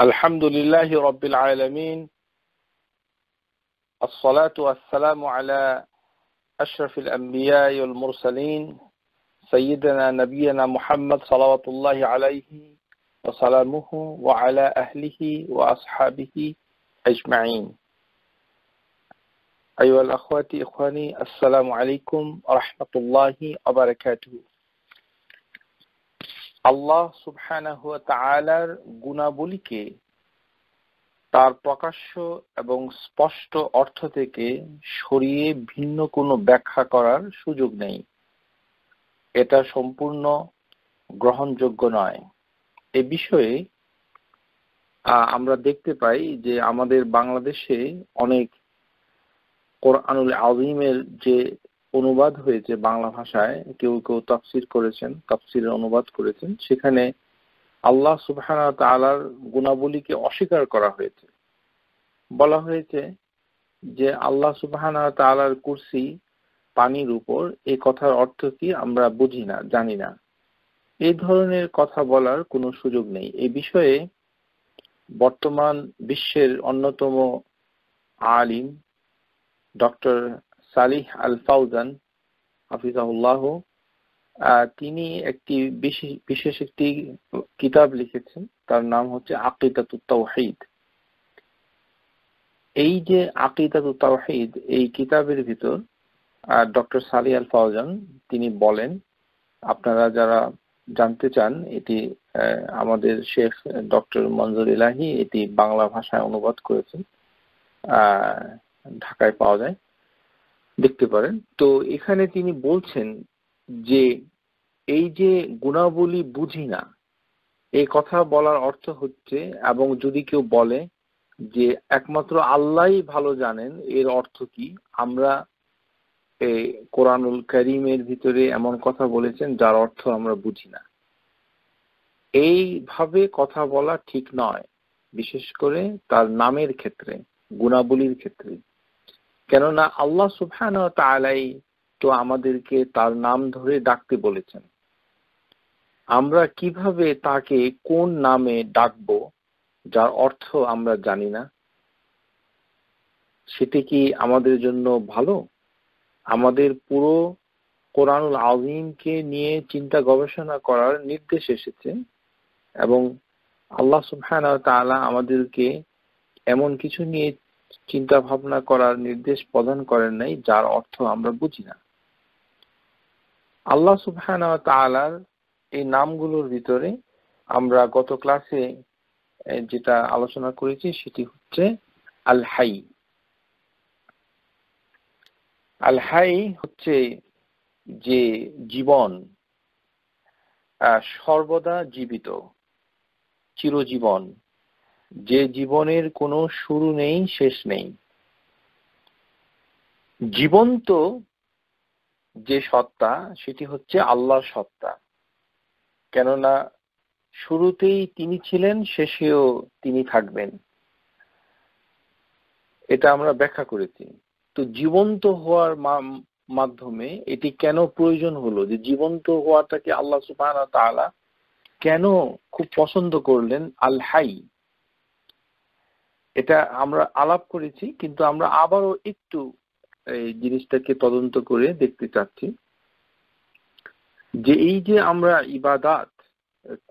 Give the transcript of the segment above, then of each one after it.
الحمد لله رب العالمين الصلاة والسلام على أشرف الأنبياء والمرسلين سيدنا نبينا محمد صلوات الله عليه وسلامه وعلى أهله وأصحابه أجمعين أيها الأخوات إخواني السلام عليكم ورحمة الله وبركاته আল্লাহ সুবহানার গুণাবলীকে তার প্রকাশ্য এবং স্পষ্ট অর্থ থেকে সরিয়ে ভিন্ন কোনো ব্যাখ্যা করার সুযোগ নেই এটা সম্পূর্ণ গ্রহণযোগ্য নয় এ বিষয়ে আমরা দেখতে পাই যে আমাদের বাংলাদেশে অনেক কোরআনুল আজিমের যে অনুবাদ হয়েছে বাংলা ভাষায় কেউ কেউ তাফসির করেছেন তাফসিরের অনুবাদ করেছেন সেখানে আল্লাহ সুবহানা তালার গুণাবলীকে অস্বীকার করা হয়েছে বলা হয়েছে যে আল্লাহ সুবহানা তালার কুর্সি পানির উপর এই কথার অর্থ কি আমরা বুঝি না জানি না এই ধরনের কথা বলার কোনো সুযোগ নেই এই বিষয়ে বর্তমান বিশ্বের অন্যতম আলিম ডক্টর সালিহ আল ফাউজান হাফিজাহুল্লাহ তিনি একটি বিশেষ একটি কিতাব লিখেছেন তার নাম হচ্ছে আকিদাতুত্তাহিদ এই যে আকিদাতুত্তাহিদ এই কিতাবের ভিতর ডক্টর সালি আল ফাউজান তিনি বলেন আপনারা যারা জানতে চান এটি আমাদের শেখ ডক্টর মঞ্জুর ইলাহি এটি বাংলা ভাষায় অনুবাদ করেছেন ঢাকায় পাওয়া যায় দেখতে পারেন তো এখানে তিনি বলছেন যে এই যে গুণাবলী বুঝি না এই কথা বলার অর্থ হচ্ছে এবং যদি কেউ বলে যে একমাত্র আল্লাহ ভালো জানেন এর অর্থ কি আমরা কোরআনুল করিমের ভিতরে এমন কথা বলেছেন যার অর্থ আমরা বুঝি না এইভাবে কথা বলা ঠিক নয় বিশেষ করে তার নামের ক্ষেত্রে গুণাবলীর ক্ষেত্রে কেননা আল্লাহ সুফান তো আমাদেরকে তার নাম ধরে ডাকতে বলেছেন আমরা কিভাবে তাকে কোন নামে ডাকব যার অর্থ আমরা জানি না সেটি কি আমাদের জন্য ভালো আমাদের পুরো কোরআনুল আজিমকে নিয়ে চিন্তা গবেষণা করার নির্দেশ এসেছে এবং আল্লাহ সুফান তালা আমাদেরকে এমন কিছু নিয়ে চিন্তা ভাবনা করার নির্দেশ প্রদান করেন নাই যার অর্থ আমরা বুঝি না আল্লাহ সুবহান এই নামগুলোর ভিতরে আমরা গত ক্লাসে যেটা আলোচনা করেছি সেটি হচ্ছে আল হাই আল হাই হচ্ছে যে জীবন সর্বদা জীবিত চিরজীবন যে জীবনের কোনো শুরু নেই শেষ নেই জীবন্ত যে সত্তা সেটি হচ্ছে আল্লাহর সত্তা কেননা শুরুতেই তিনি ছিলেন শেষেও তিনি থাকবেন এটা আমরা ব্যাখ্যা করেছি তো জীবন্ত হওয়ার মাধ্যমে এটি কেন প্রয়োজন হলো যে জীবন্ত হওয়াটাকে আল্লাহ সুবাহ কেন খুব পছন্দ করলেন আল হাই এটা আমরা আলাপ করেছি কিন্তু আমরা আবারও একটু এই জিনিসটাকে তদন্ত করে দেখতে চাচ্ছি যে এই যে আমরা ইবাদাত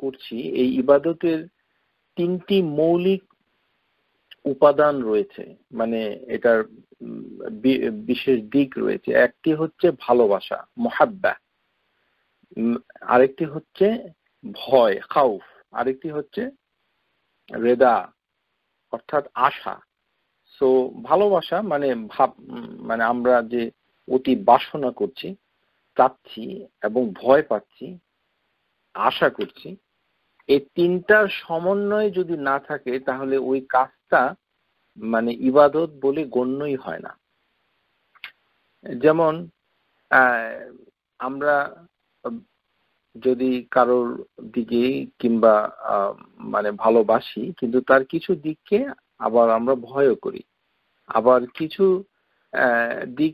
করছি এই ইবাদতের তিনটি মৌলিক উপাদান রয়েছে মানে এটার বিশেষ দিক রয়েছে একটি হচ্ছে ভালোবাসা মহাব্যা আরেকটি হচ্ছে ভয় খাউফ আরেকটি হচ্ছে রেদা অর্থাৎ আশা সো ভালোবাসা মানে ভাব মানে আমরা যে অতি বাসনা করছি চাচ্ছি এবং ভয় পাচ্ছি আশা করছি এই তিনটার সমন্বয় যদি না থাকে তাহলে ওই কাজটা মানে ইবাদত বলে গণ্যই হয় না যেমন আমরা যদি কারোর দিকে কিংবা মানে ভালোবাসি কিন্তু তার কিছু দিককে আবার আমরা ভয়ও করি আবার কিছু দিক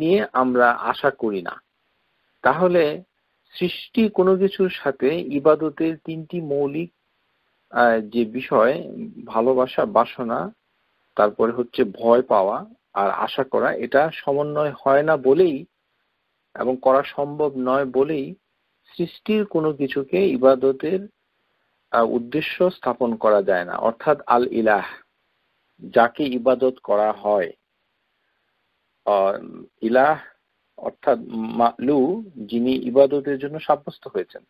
নিয়ে আমরা আশা করি না তাহলে সৃষ্টি কোনো কিছুর সাথে ইবাদতের তিনটি মৌলিক যে বিষয় ভালোবাসা বাসনা তারপরে হচ্ছে ভয় পাওয়া আর আশা করা এটা সমন্বয় হয় না বলেই এবং করা সম্ভব নয় বলেই সৃষ্টির কোনো কিছুকে ইবাদতের উদ্দেশ্য স্থাপন করা যায় না অর্থাৎ আল ইলাহ যাকে ইবাদত করা হয় ইলাহ অর্থাৎ মালু যিনি ইবাদতের জন্য সাব্যস্ত হয়েছেন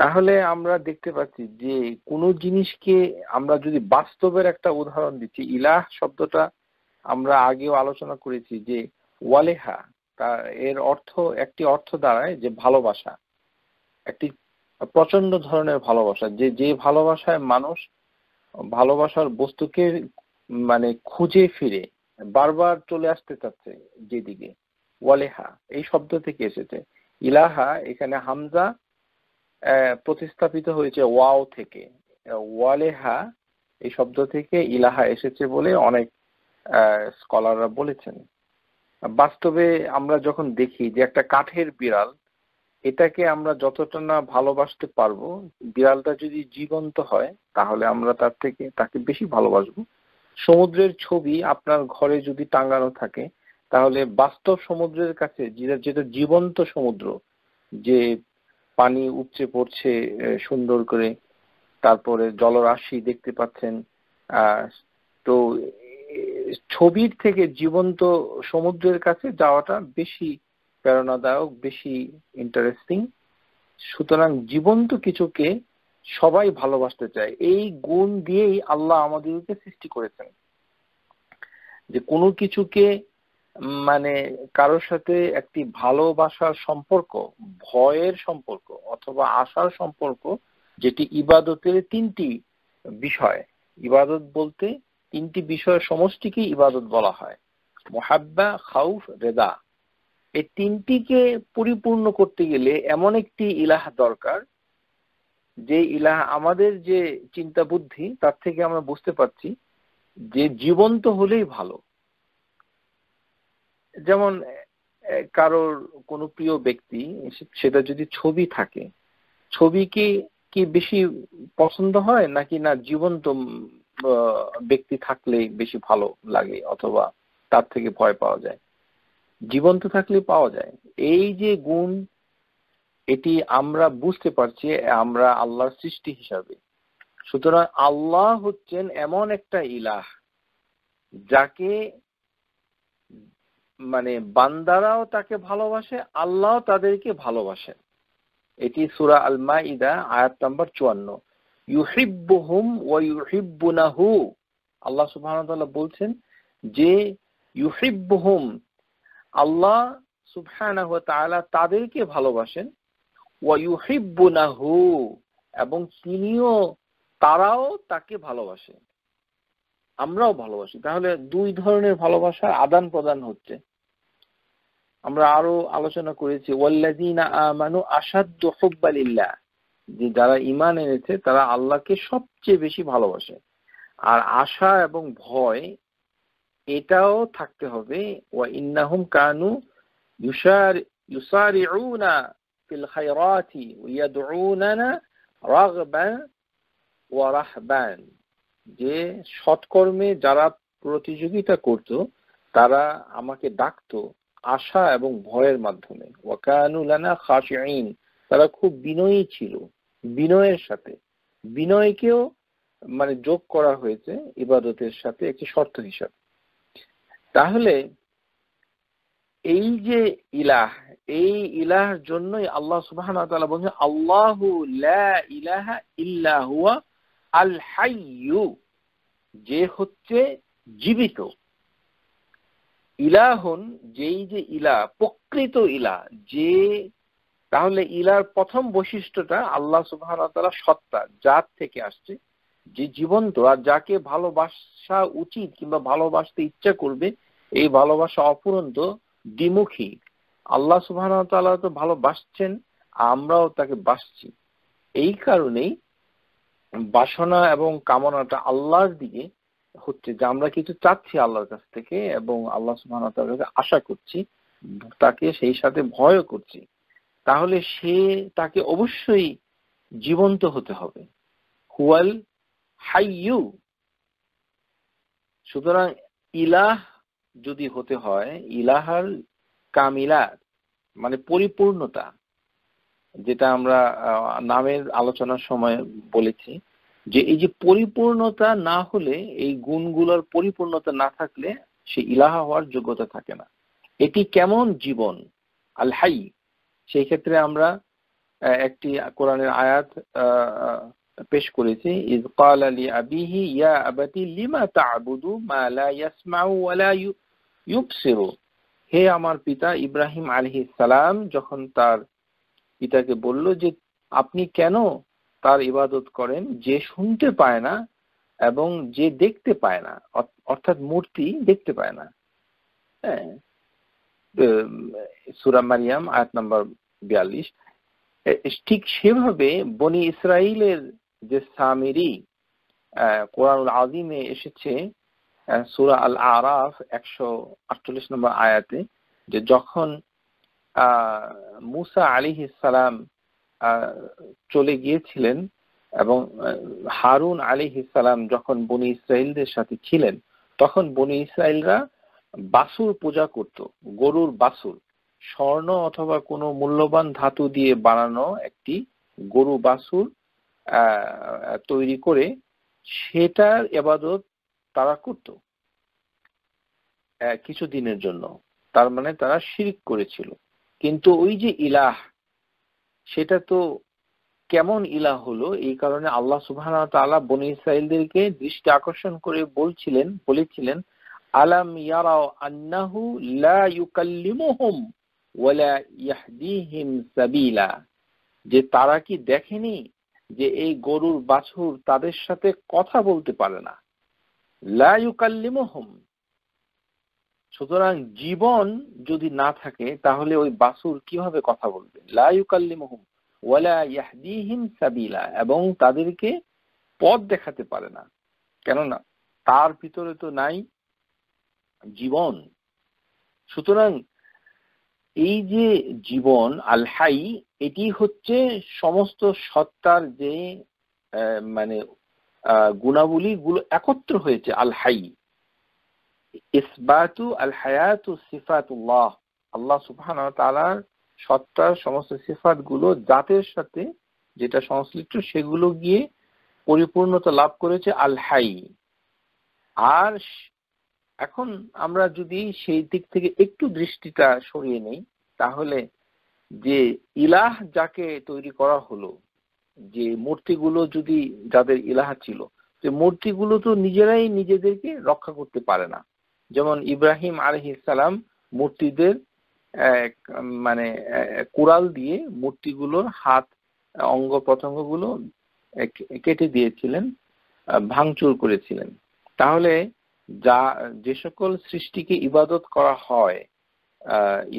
তাহলে আমরা দেখতে পাচ্ছি যে কোনো জিনিসকে আমরা যদি বাস্তবের একটা উদাহরণ দিচ্ছি ইলাহ শব্দটা আমরা আগেও আলোচনা করেছি যে ওয়ালেহা তার এর অর্থ একটি অর্থ দাঁড়ায় যে ভালোবাসা একটি প্রচন্ড ধরনের ভালোবাসা যে যে ভালোবাসায় মানুষ ভালোবাসার বস্তুকে মানে খুঁজে ফিরে বারবার চলে আসতে চাচ্ছে যেদিকে ওয়ালেহা এই শব্দ থেকে এসেছে ইলাহা এখানে হামজা প্রতিস্থাপিত হয়েছে ওয়াও থেকে ওয়ালেহা এই শব্দ থেকে ইলাহা এসেছে বলে অনেক স্কলাররা বলেছেন বাস্তবে আমরা যখন দেখি যে একটা কাঠের বিড়াল এটাকে আমরা যতটা না ভালোবাসতে পারবো বিড়ালটা যদি জীবন্ত হয় তাহলে আমরা তার থেকে তাকে বেশি ভালোবাসবো সমুদ্রের ছবি আপনার ঘরে যদি টাঙ্গানো থাকে তাহলে বাস্তব সমুদ্রের কাছে যেটা জীবন্ত সমুদ্র যে পানি উপচে পড়ছে সুন্দর করে তারপরে জলরাশি দেখতে পাচ্ছেন আহ তো ছবির থেকে জীবন্ত সমুদ্রের কাছে যাওয়াটা বেশি প্রেরণাদায়ক বেশি ইন্টারেস্টিং সুতরাং জীবন্ত কিছুকে সবাই ভালোবাসতে চায় এই গুণ দিয়েই আল্লাহ আমাদেরকে সৃষ্টি করেছেন যে কোনো কিছুকে মানে কারোর সাথে একটি ভালোবাসার সম্পর্ক ভয়ের সম্পর্ক অথবা আশার সম্পর্ক যেটি ইবাদতের তিনটি বিষয় ইবাদত বলতে তিনটি বিষয়ের সমষ্টিকে ইবাদত বলা হয় মহাব্বা খাউফ রেদা এই তিনটিকে পরিপূর্ণ করতে গেলে এমন একটি ইলাহ দরকার যে ইলাহ আমাদের যে চিন্তা বুদ্ধি তার থেকে আমরা বুঝতে পারছি যে জীবন্ত হলেই ভালো যেমন কারোর কোনো প্রিয় ব্যক্তি সেটা যদি ছবি থাকে ছবি কি বেশি পছন্দ হয় নাকি না জীবন্ত ব্যক্তি থাকলে বেশি ভালো লাগে অথবা তার থেকে ভয় পাওয়া যায় জীবন্ত থাকলে পাওয়া যায় এই যে গুণ এটি আমরা বুঝতে পারছি আমরা আল্লাহর সৃষ্টি হিসাবে সুতরাং আল্লাহ হচ্ছেন এমন একটা ইলাহ যাকে মানে বান্দারাও তাকে ভালোবাসে আল্লাহ তাদেরকে ভালোবাসেন এটি সুরা আল ইদা আয়াত নাম্বার চুয়ান্ন ইউহিব্বুহুম ও ইউহিব্বুনাহু আল্লাহ সুবহানাহু বলছেন যে ইউহিব্বুহুম আল্লাহ সুবহানাহু তাআলা তাদেরকে ভালোবাসেন এবং তিনিও তারাও তাকে ভালোবাসে আমরাও ভালোবাসি তাহলে দুই ধরনের ভালোবাসার আদান প্রদান হচ্ছে আমরা আরো আলোচনা করেছি ওয়াল্লাদিনা আমানু আশাদ্দু হুব্বালিল্লাহ যে যারা ইমান এনেছে তারা আল্লাহকে সবচেয়ে বেশি ভালোবাসে আর আশা এবং ভয় এটাও থাকতে হবে ওয়া ইন্নাহুম কানু যে সৎকর্মে যারা প্রতিযোগিতা করত তারা আমাকে ডাকতো আশা এবং ভয়ের মাধ্যমে ওয়াকানুলানা খাশিন তারা খুব বিনয়ী ছিল বিনয়ের সাথে বিনয়কেও মানে যোগ করা হয়েছে ইবাদতের সাথে একটি শর্ত হিসাবে তাহলে এই যে ইলাহ এই ইলাহর জন্যই আল্লাহ সুবাহ বলছে আল্লাহু ইলাহা ইল্লাহ আল হাইয়ু যে হচ্ছে জীবিত ইলাহন যেই যে ইলা প্রকৃত ইলা যে তাহলে ইলার প্রথম বৈশিষ্ট্যটা আল্লাহ সুবাহ সত্তা যার থেকে আসছে যে জীবন্ত আর যাকে ভালোবাসা উচিত কিংবা ভালোবাসতে ইচ্ছা করবে এই ভালোবাসা অপুরন্ত দ্বিমুখী আল্লাহ সুবাহ তো ভালোবাসছেন আমরাও তাকে বাসছি এই কারণেই বাসনা এবং কামনাটা আল্লাহর দিকে হচ্ছে যে আমরা কিছু চাচ্ছি আল্লাহর কাছ থেকে এবং আল্লাহ সুবাহ আশা করছি তাকে সেই সাথে ভয়ও করছি তাহলে সে তাকে অবশ্যই জীবন্ত হতে হবে হুয়াল হাইয়ু সুতরাং ইলাহ যদি হতে হয় ইলাহার কামিলার মানে পরিপূর্ণতা যেটা আমরা নামের আলোচনার সময় বলেছি যে এই যে পরিপূর্ণতা না হলে এই গুণগুলোর পরিপূর্ণতা না থাকলে সে ইলাহা হওয়ার যোগ্যতা থাকে না এটি কেমন জীবন আল হাই সেই ক্ষেত্রে আমরা একটি কোরআনের আয়াত পেশ করেছি ইজ قال لأبيه يا أبت لما تعبد ما لا يسمع ولا يبصر হে আমার পিতা ইব্রাহিম আলাইহিস সালাম যখন তার পিতাকে বলল যে আপনি কেন তার ইবাদত করেন যে শুনতে পায় না এবং যে দেখতে পায় না অর্থাৎ মূর্তি দেখতে পায় না হ্যাঁ সুরা মারিয়াম আয়াত নম্বর বিয়াল্লিশ ঠিক সেভাবে বনি ইসরায়েলের যে সামিরি কোরআনুল আজিমে এসেছে সুরা আল আরাফ একশো আটচল্লিশ নম্বর আয়াতে যে যখন মুসা আলী ইসালাম চলে গিয়েছিলেন এবং হারুন আলী ইসালাম যখন বনি ইসরায়েলদের সাথে ছিলেন তখন বনি ইসরায়েলরা বাসুর পূজা করত গরুর বাসুর স্বর্ণ অথবা কোনো মূল্যবান ধাতু দিয়ে বানানো একটি গরু বাসুর তৈরি করে সেটার এবাদত তারা করত কিছু দিনের জন্য তার মানে তারা শিরিক করেছিল কিন্তু ওই যে ইলাহ সেটা তো কেমন ইলাহ হলো এই কারণে আল্লাহ সুবাহ তালা বনি ইসরায়েলদেরকে দৃষ্টি আকর্ষণ করে বলছিলেন বলেছিলেন আলাম ইয়ারাও আন্নাহু লা ইউকাল্লিমুহুম ওয়ালা ইয়াহদিহিম সাবিলা যে তারা কি দেখেনি যে এই গরুর বাছুর তাদের সাথে কথা বলতে পারে না লা ইউকাল্লিমুহুম সুতরাং জীবন যদি না থাকে তাহলে ওই বাছুর কিভাবে কথা বলবে লা ইউকাল্লিমুহুম ওয়ালা ইয়াহদিহিম সাবিলা এবং তাদেরকে পথ দেখাতে পারে না কেননা তার ভিতরে তো নাই জীবন সুতরাং এই যে জীবন আলহাই এটি হচ্ছে সমস্ত সত্তার যে মানে গুণাবলী গুলো একত্র হয়েছে আলহাই ইসবাতু আল হায়াতু সিফাতুল্লাহ আল্লাহ সুবহান তালার সত্তার সমস্ত সিফাত গুলো জাতের সাথে যেটা সংশ্লিষ্ট সেগুলো গিয়ে পরিপূর্ণতা লাভ করেছে আলহাই আর এখন আমরা যদি সেই দিক থেকে একটু দৃষ্টিটা সরিয়ে নেই তাহলে যে ইলাহ যাকে তৈরি করা হলো যে মূর্তিগুলো যদি যাদের ইলাহা ছিল যে মূর্তিগুলো তো নিজেরাই নিজেদেরকে রক্ষা করতে পারে না যেমন ইব্রাহিম আলহিসাল্লাম মূর্তিদের মানে কোরাল দিয়ে মূর্তিগুলোর হাত অঙ্গ প্রত্যঙ্গগুলো কেটে দিয়েছিলেন ভাঙচুর করেছিলেন তাহলে যা যে সকল সৃষ্টিকে ইবাদত করা হয়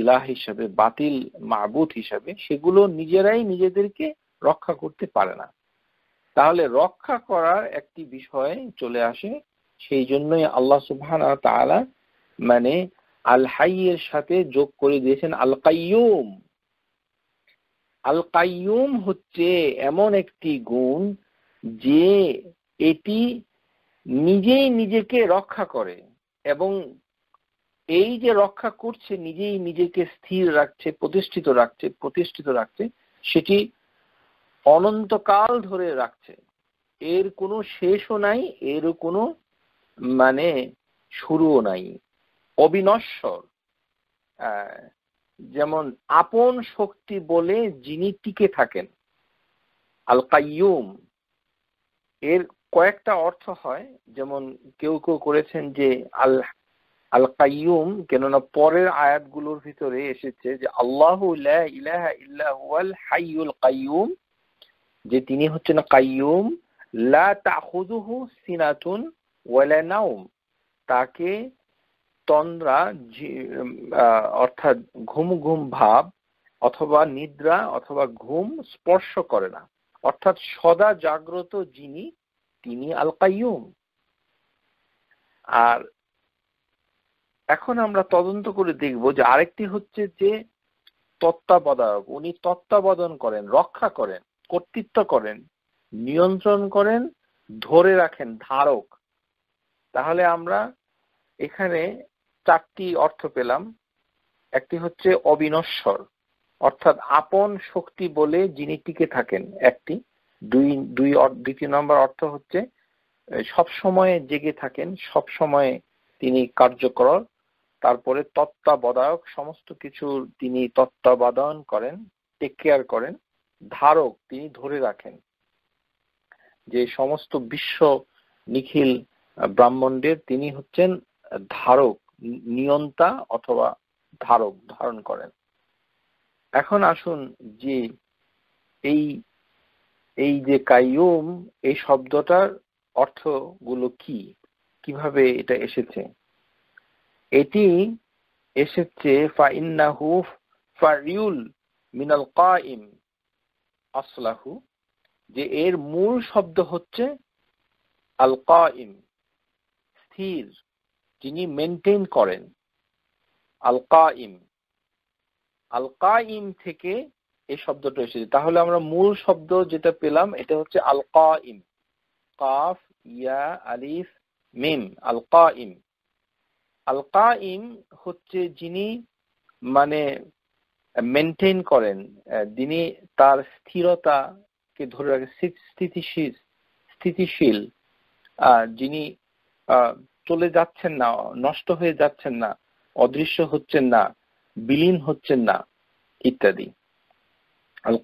ইলাহ হিসাবে বাতিল মাহবুত হিসাবে সেগুলো নিজেরাই নিজেদেরকে রক্ষা করতে পারে না তাহলে রক্ষা করার একটি বিষয় চলে আসে সেই জন্যই আল্লাহ সুবহান মানে আল হাইয়ের সাথে যোগ করে দিয়েছেন আল কাইম আল কাইম হচ্ছে এমন একটি গুণ যে এটি নিজেই নিজেকে রক্ষা করে এবং এই যে রক্ষা করছে নিজেই নিজেকে স্থির রাখছে প্রতিষ্ঠিত রাখছে প্রতিষ্ঠিত রাখছে সেটি অনন্তকাল ধরে রাখছে এর কোনো শেষও নাই এর কোনো মানে শুরুও নাই অবিনশ্বর যেমন আপন শক্তি বলে যিনি টিকে থাকেন আল এর কয়েকটা অর্থ হয় যেমন কেউ কেউ করেছেন যে আল আল কাইম কেননা পরের আয়াতগুলোর ভিতরে এসেছে যে আল্লাহ ইলাহা ইল্লাহুয়াল হাইয়ুল কাইয়ুম যে তিনি হচ্ছেন কাইম লা তাখুদুহু সিনাতুন ওয়ালা নাউম তাকে তন্দ্রা অর্থাৎ ঘুম ঘুম ভাব অথবা নিদ্রা অথবা ঘুম স্পর্শ করে না অর্থাৎ সদা জাগ্রত যিনি তিনি আল কাইম আর এখন আমরা তদন্ত করে দেখব যে আরেকটি হচ্ছে যে তত্ত্বাবধায়ক উনি তত্ত্বাবধান করেন রক্ষা করেন কর্তৃত্ব করেন নিয়ন্ত্রণ করেন ধরে রাখেন ধারক তাহলে আমরা এখানে চারটি অর্থ পেলাম একটি হচ্ছে অবিনশ্বর অর্থাৎ আপন শক্তি বলে যিনি টিকে থাকেন একটি দুই দুই দ্বিতীয় নম্বর অর্থ হচ্ছে সব সময় জেগে থাকেন সব সময় তিনি কার্যকর তারপরে তত্ত্বাবধায়ক সমস্ত কিছু তিনি তত্ত্বাবধান করেন টেক কেয়ার করেন ধারক তিনি ধরে রাখেন যে সমস্ত বিশ্ব নিখিল ব্রাহ্মণদের তিনি হচ্ছেন ধারক নিয়ন্তা অথবা ধারক ধারণ করেন এখন আসুন যে এই এই যে কাইয়ুম এই শব্দটার অর্থগুলো কি কিভাবে এটা এসেছে এটি এসেছে ফাইন্নাহু ফারিউল মিনাল কাইম আসলাহু যে এর মূল শব্দ হচ্ছে আল কাইম স্থির যিনি মেনটেন করেন আল কাইম আল কাইম থেকে এই শব্দটা এসেছে তাহলে আমরা মূল শব্দ যেটা পেলাম এটা হচ্ছে আলকা ইম কাফ ইয়া আলিফ মিম আলকা ইম আলকা ইম হচ্ছে যিনি মানে মেনটেন করেন যিনি তার স্থিরতা কে ধরে রাখেন স্থিতিশীল স্থিতিশীল যিনি চলে যাচ্ছেন না নষ্ট হয়ে যাচ্ছেন না অদৃশ্য হচ্ছেন না বিলীন হচ্ছেন না ইত্যাদি আল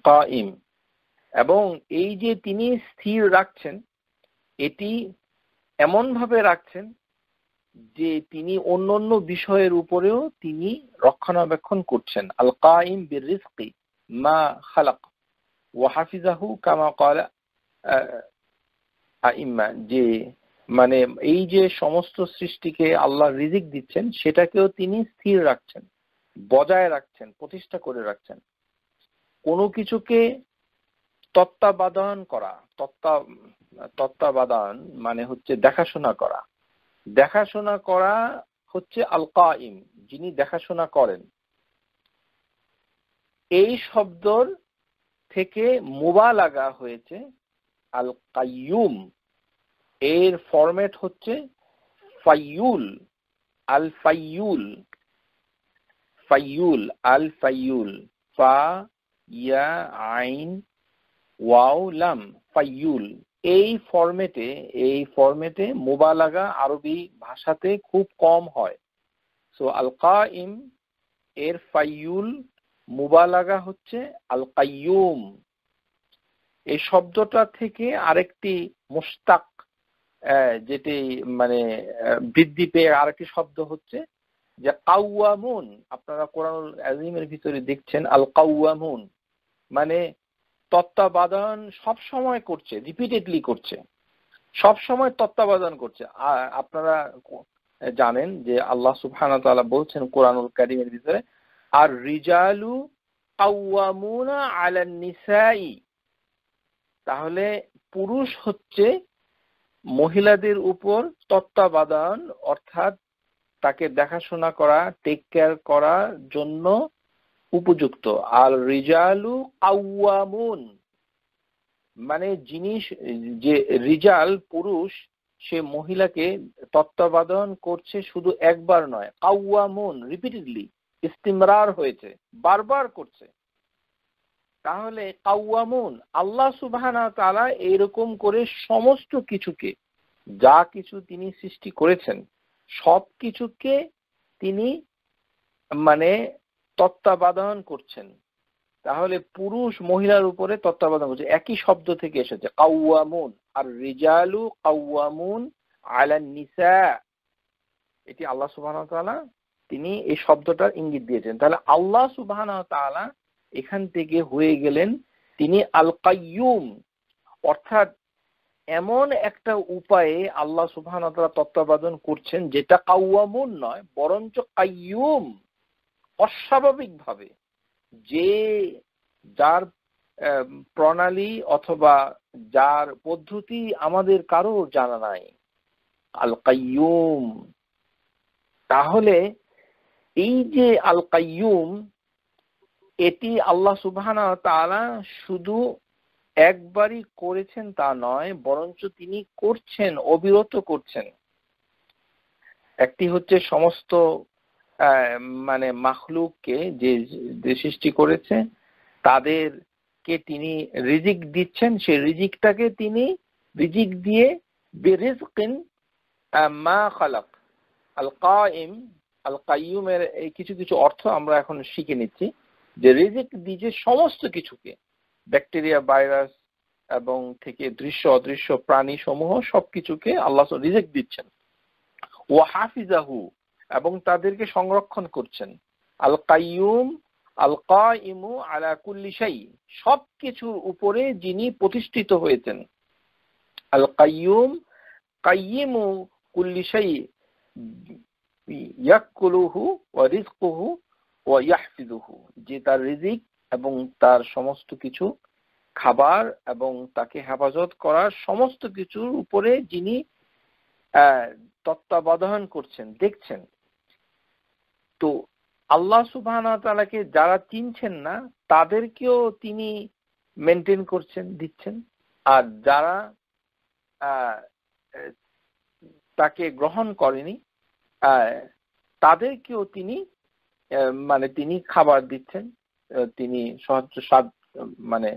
এবং এই যে তিনি স্থির রাখছেন এটি এমনভাবে রাখছেন যে তিনি অন্য অন্য বিষয়ের উপরেও তিনি রক্ষণাবেক্ষণ করছেন আল কাইম বির মা খালাক ওয়াহাফিজাহু কামা আহ আইম্মা যে মানে এই যে সমস্ত সৃষ্টিকে আল্লাহ রিজিক দিচ্ছেন সেটাকেও তিনি স্থির রাখছেন বজায় রাখছেন প্রতিষ্ঠা করে রাখছেন কোনো কিছুকে তত্ত্বাবধান করা তত্ত্বা তত্ত্বাবধান মানে হচ্ছে দেখাশোনা করা দেখাশোনা করা হচ্ছে আল কাইম যিনি দেখাশোনা করেন এই শব্দ থেকে লাগা হয়েছে আল কাইয়ুম এর ফরম্যাট হচ্ছে ফাইউল আল ফাইউল ফাইউল আল ফাইউল ফা ইয়া আইন ওয়াও লাম ফাইউল এই ফরম্যাটে এই ফরম্যাটে মোবালাগা আরবি ভাষাতে খুব কম হয় সো আল কাইম এর ফাইউল মুবালাগা হচ্ছে আল কাইয়ুম এই শব্দটা থেকে আরেকটি মুস্তাক যেটি মানে বৃদ্ধি পেয়ে আরেকটি শব্দ হচ্ছে যে কাউয়ামুন আপনারা কোরআন আজিমের ভিতরে দেখছেন আল কাউয়ামুন মানে তত্ত্বাবধান সব সময় করছে রিপিটেডলি করছে সব সময় তত্ত্বাবধান করছে আপনারা জানেন যে আল্লাহ সুবহানাহু ওয়া বলছেন কোরআনুল কারিমের ভিতরে আর রিজালু নিসাই তাহলে পুরুষ হচ্ছে মহিলাদের উপর তত্ত্বাবধান অর্থাৎ তাকে দেখাশোনা করা টেক কেয়ার করার জন্য উপযুক্ত আল রিজালু কাউন মানে জিনিস যে রিজাল পুরুষ সে মহিলাকে তত্ত্বাবধান করছে শুধু একবার নয় কাউন রিপিটেডলি ইস্তিমরার হয়েছে বারবার করছে তাহলে কাউন আল্লাহ সুবাহানা তালা এরকম করে সমস্ত কিছুকে যা কিছু তিনি সৃষ্টি করেছেন সব কিছুকে তিনি মানে তত্ত্বাবধান করছেন তাহলে পুরুষ মহিলার উপরে তত্ত্বাবধান করছে একই শব্দ থেকে এসেছে কাউয়ামুন আর রিজালু কাউয়ামুন আলা নিসা এটি আল্লাহ সুবাহ তাআলা তিনি এই শব্দটার ইঙ্গিত দিয়েছেন তাহলে আল্লাহ সুবাহ তাআলা এখান থেকে হয়ে গেলেন তিনি আল কাইয়ুম অর্থাৎ এমন একটা উপায়ে আল্লাহ সুবাহ তত্ত্বাবধান করছেন যেটা কাউয়ামুন নয় বরঞ্চ কাইয়ুম অস্বাভাবিকভাবে যে যার প্রণালী অথবা যার পদ্ধতি আমাদের কারোর জানা নাই আল কাইয়ুম তাহলে এই যে আল কাইয়ুম এটি আল্লাহ সুবহানা তাআলা শুধু একবারই করেছেন তা নয় বরঞ্চ তিনি করছেন অবিরত করছেন একটি হচ্ছে সমস্ত মানে মাখলুককে যে সৃষ্টি করেছে তাদেরকে তিনি রিজিক দিচ্ছেন সেই রিজিকটাকে তিনি রিজিক দিয়ে বেরিজকিন মা খালাক আল কাইম আল কাইমের এই কিছু কিছু অর্থ আমরা এখন শিখে নিচ্ছি যে রিজিক দিয়ে সমস্ত কিছুকে ব্যাকটেরিয়া ভাইরাস এবং থেকে দৃশ্য অদৃশ্য প্রাণী সমূহ সবকিছুকে আল্লাহ রিজেক্ট দিচ্ছেন ও হাফিজাহু এবং তাদেরকে সংরক্ষণ করছেন আল কাইয়ুম আল কাইমু আলা কুল্লি সব কিছুর উপরে যিনি প্রতিষ্ঠিত হয়েছেন আল কাইয়ুম কাইমু কুল্লি ইয়াকুলুহু যে তার রিজিক এবং তার সমস্ত কিছু খাবার এবং তাকে হেফাজত করার সমস্ত কিছুর উপরে যিনি তত্ত্বাবধান করছেন দেখছেন তো আল্লাহ সুবাহ তালাকে যারা চিনছেন না তাদেরকেও তিনি মেনটেন করছেন দিচ্ছেন আর যারা তাকে গ্রহণ করেনি তাদেরকেও তিনি মানে তিনি খাবার দিচ্ছেন তিনি সহজ সাদ মানে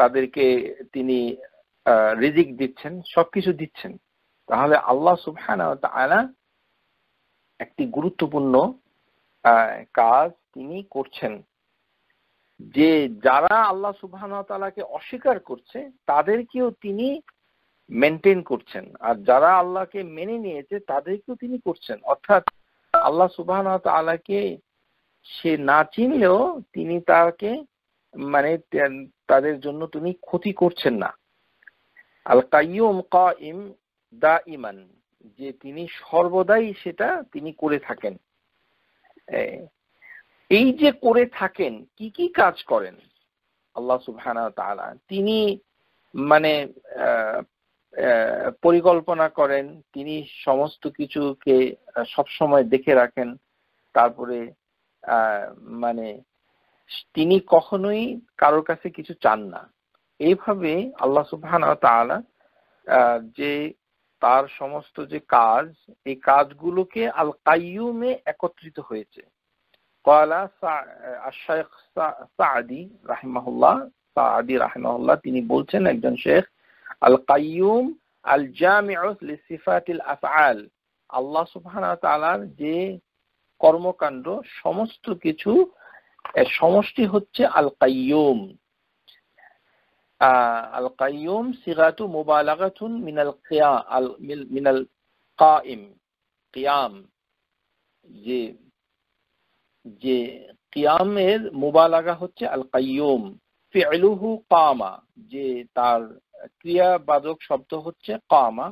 তাদেরকে তিনি রিজিক দিচ্ছেন সবকিছু দিচ্ছেন তাহলে আল্লাহ সুফহান একটি গুরুত্বপূর্ণ কাজ তিনি করছেন যে যারা আল্লাহ সুবহান তালাকে অস্বীকার করছে তাদেরকেও তিনি মেনটেন করছেন আর যারা আল্লাহকে মেনে নিয়েছে তাদেরকেও তিনি করছেন অর্থাৎ আল্লাহ সুবহান তালাকে সে না চিনলেও তিনি তাকে মানে তাদের জন্য তিনি ক্ষতি করছেন না আল কাইম কা ইম দা ইমান যে তিনি সর্বদাই সেটা তিনি করে থাকেন এই যে করে থাকেন কি কি কাজ করেন আল্লাহ সুবহান তিনি মানে পরিকল্পনা করেন তিনি সমস্ত কিছুকে সবসময় দেখে রাখেন তারপরে মানে তিনি কখনোই কারোর কাছে কিছু চান না এইভাবে আল্লাহ সুবহান তালা যে তার সমস্ত যে কাজ এই কাজগুলোকে আল কাইমে একত্রিত হয়েছে কয়লা আশায়ক সাদি রাহিমাহুল্লাহ সাদি রাহিমাহুল্লাহ তিনি বলছেন একজন শেখ আল কাইয়ুম আল জামিফাতিল আফআল আল্লাহ সুবহান যে কর্মকাণ্ড সমস্ত কিছু সমষ্টি হচ্ছে আল কাইম আল কাইয়ুম সিগাতু মুবালাগাতুন মিনাল কিয়া আল মিনাল কাইম কিয়াম যে যে কিয়ামের মুবালাগা হচ্ছে আল কাইয়ুম ফিআলুহু কামা যে তার ক্রিয়াবাদক শব্দ হচ্ছে কামা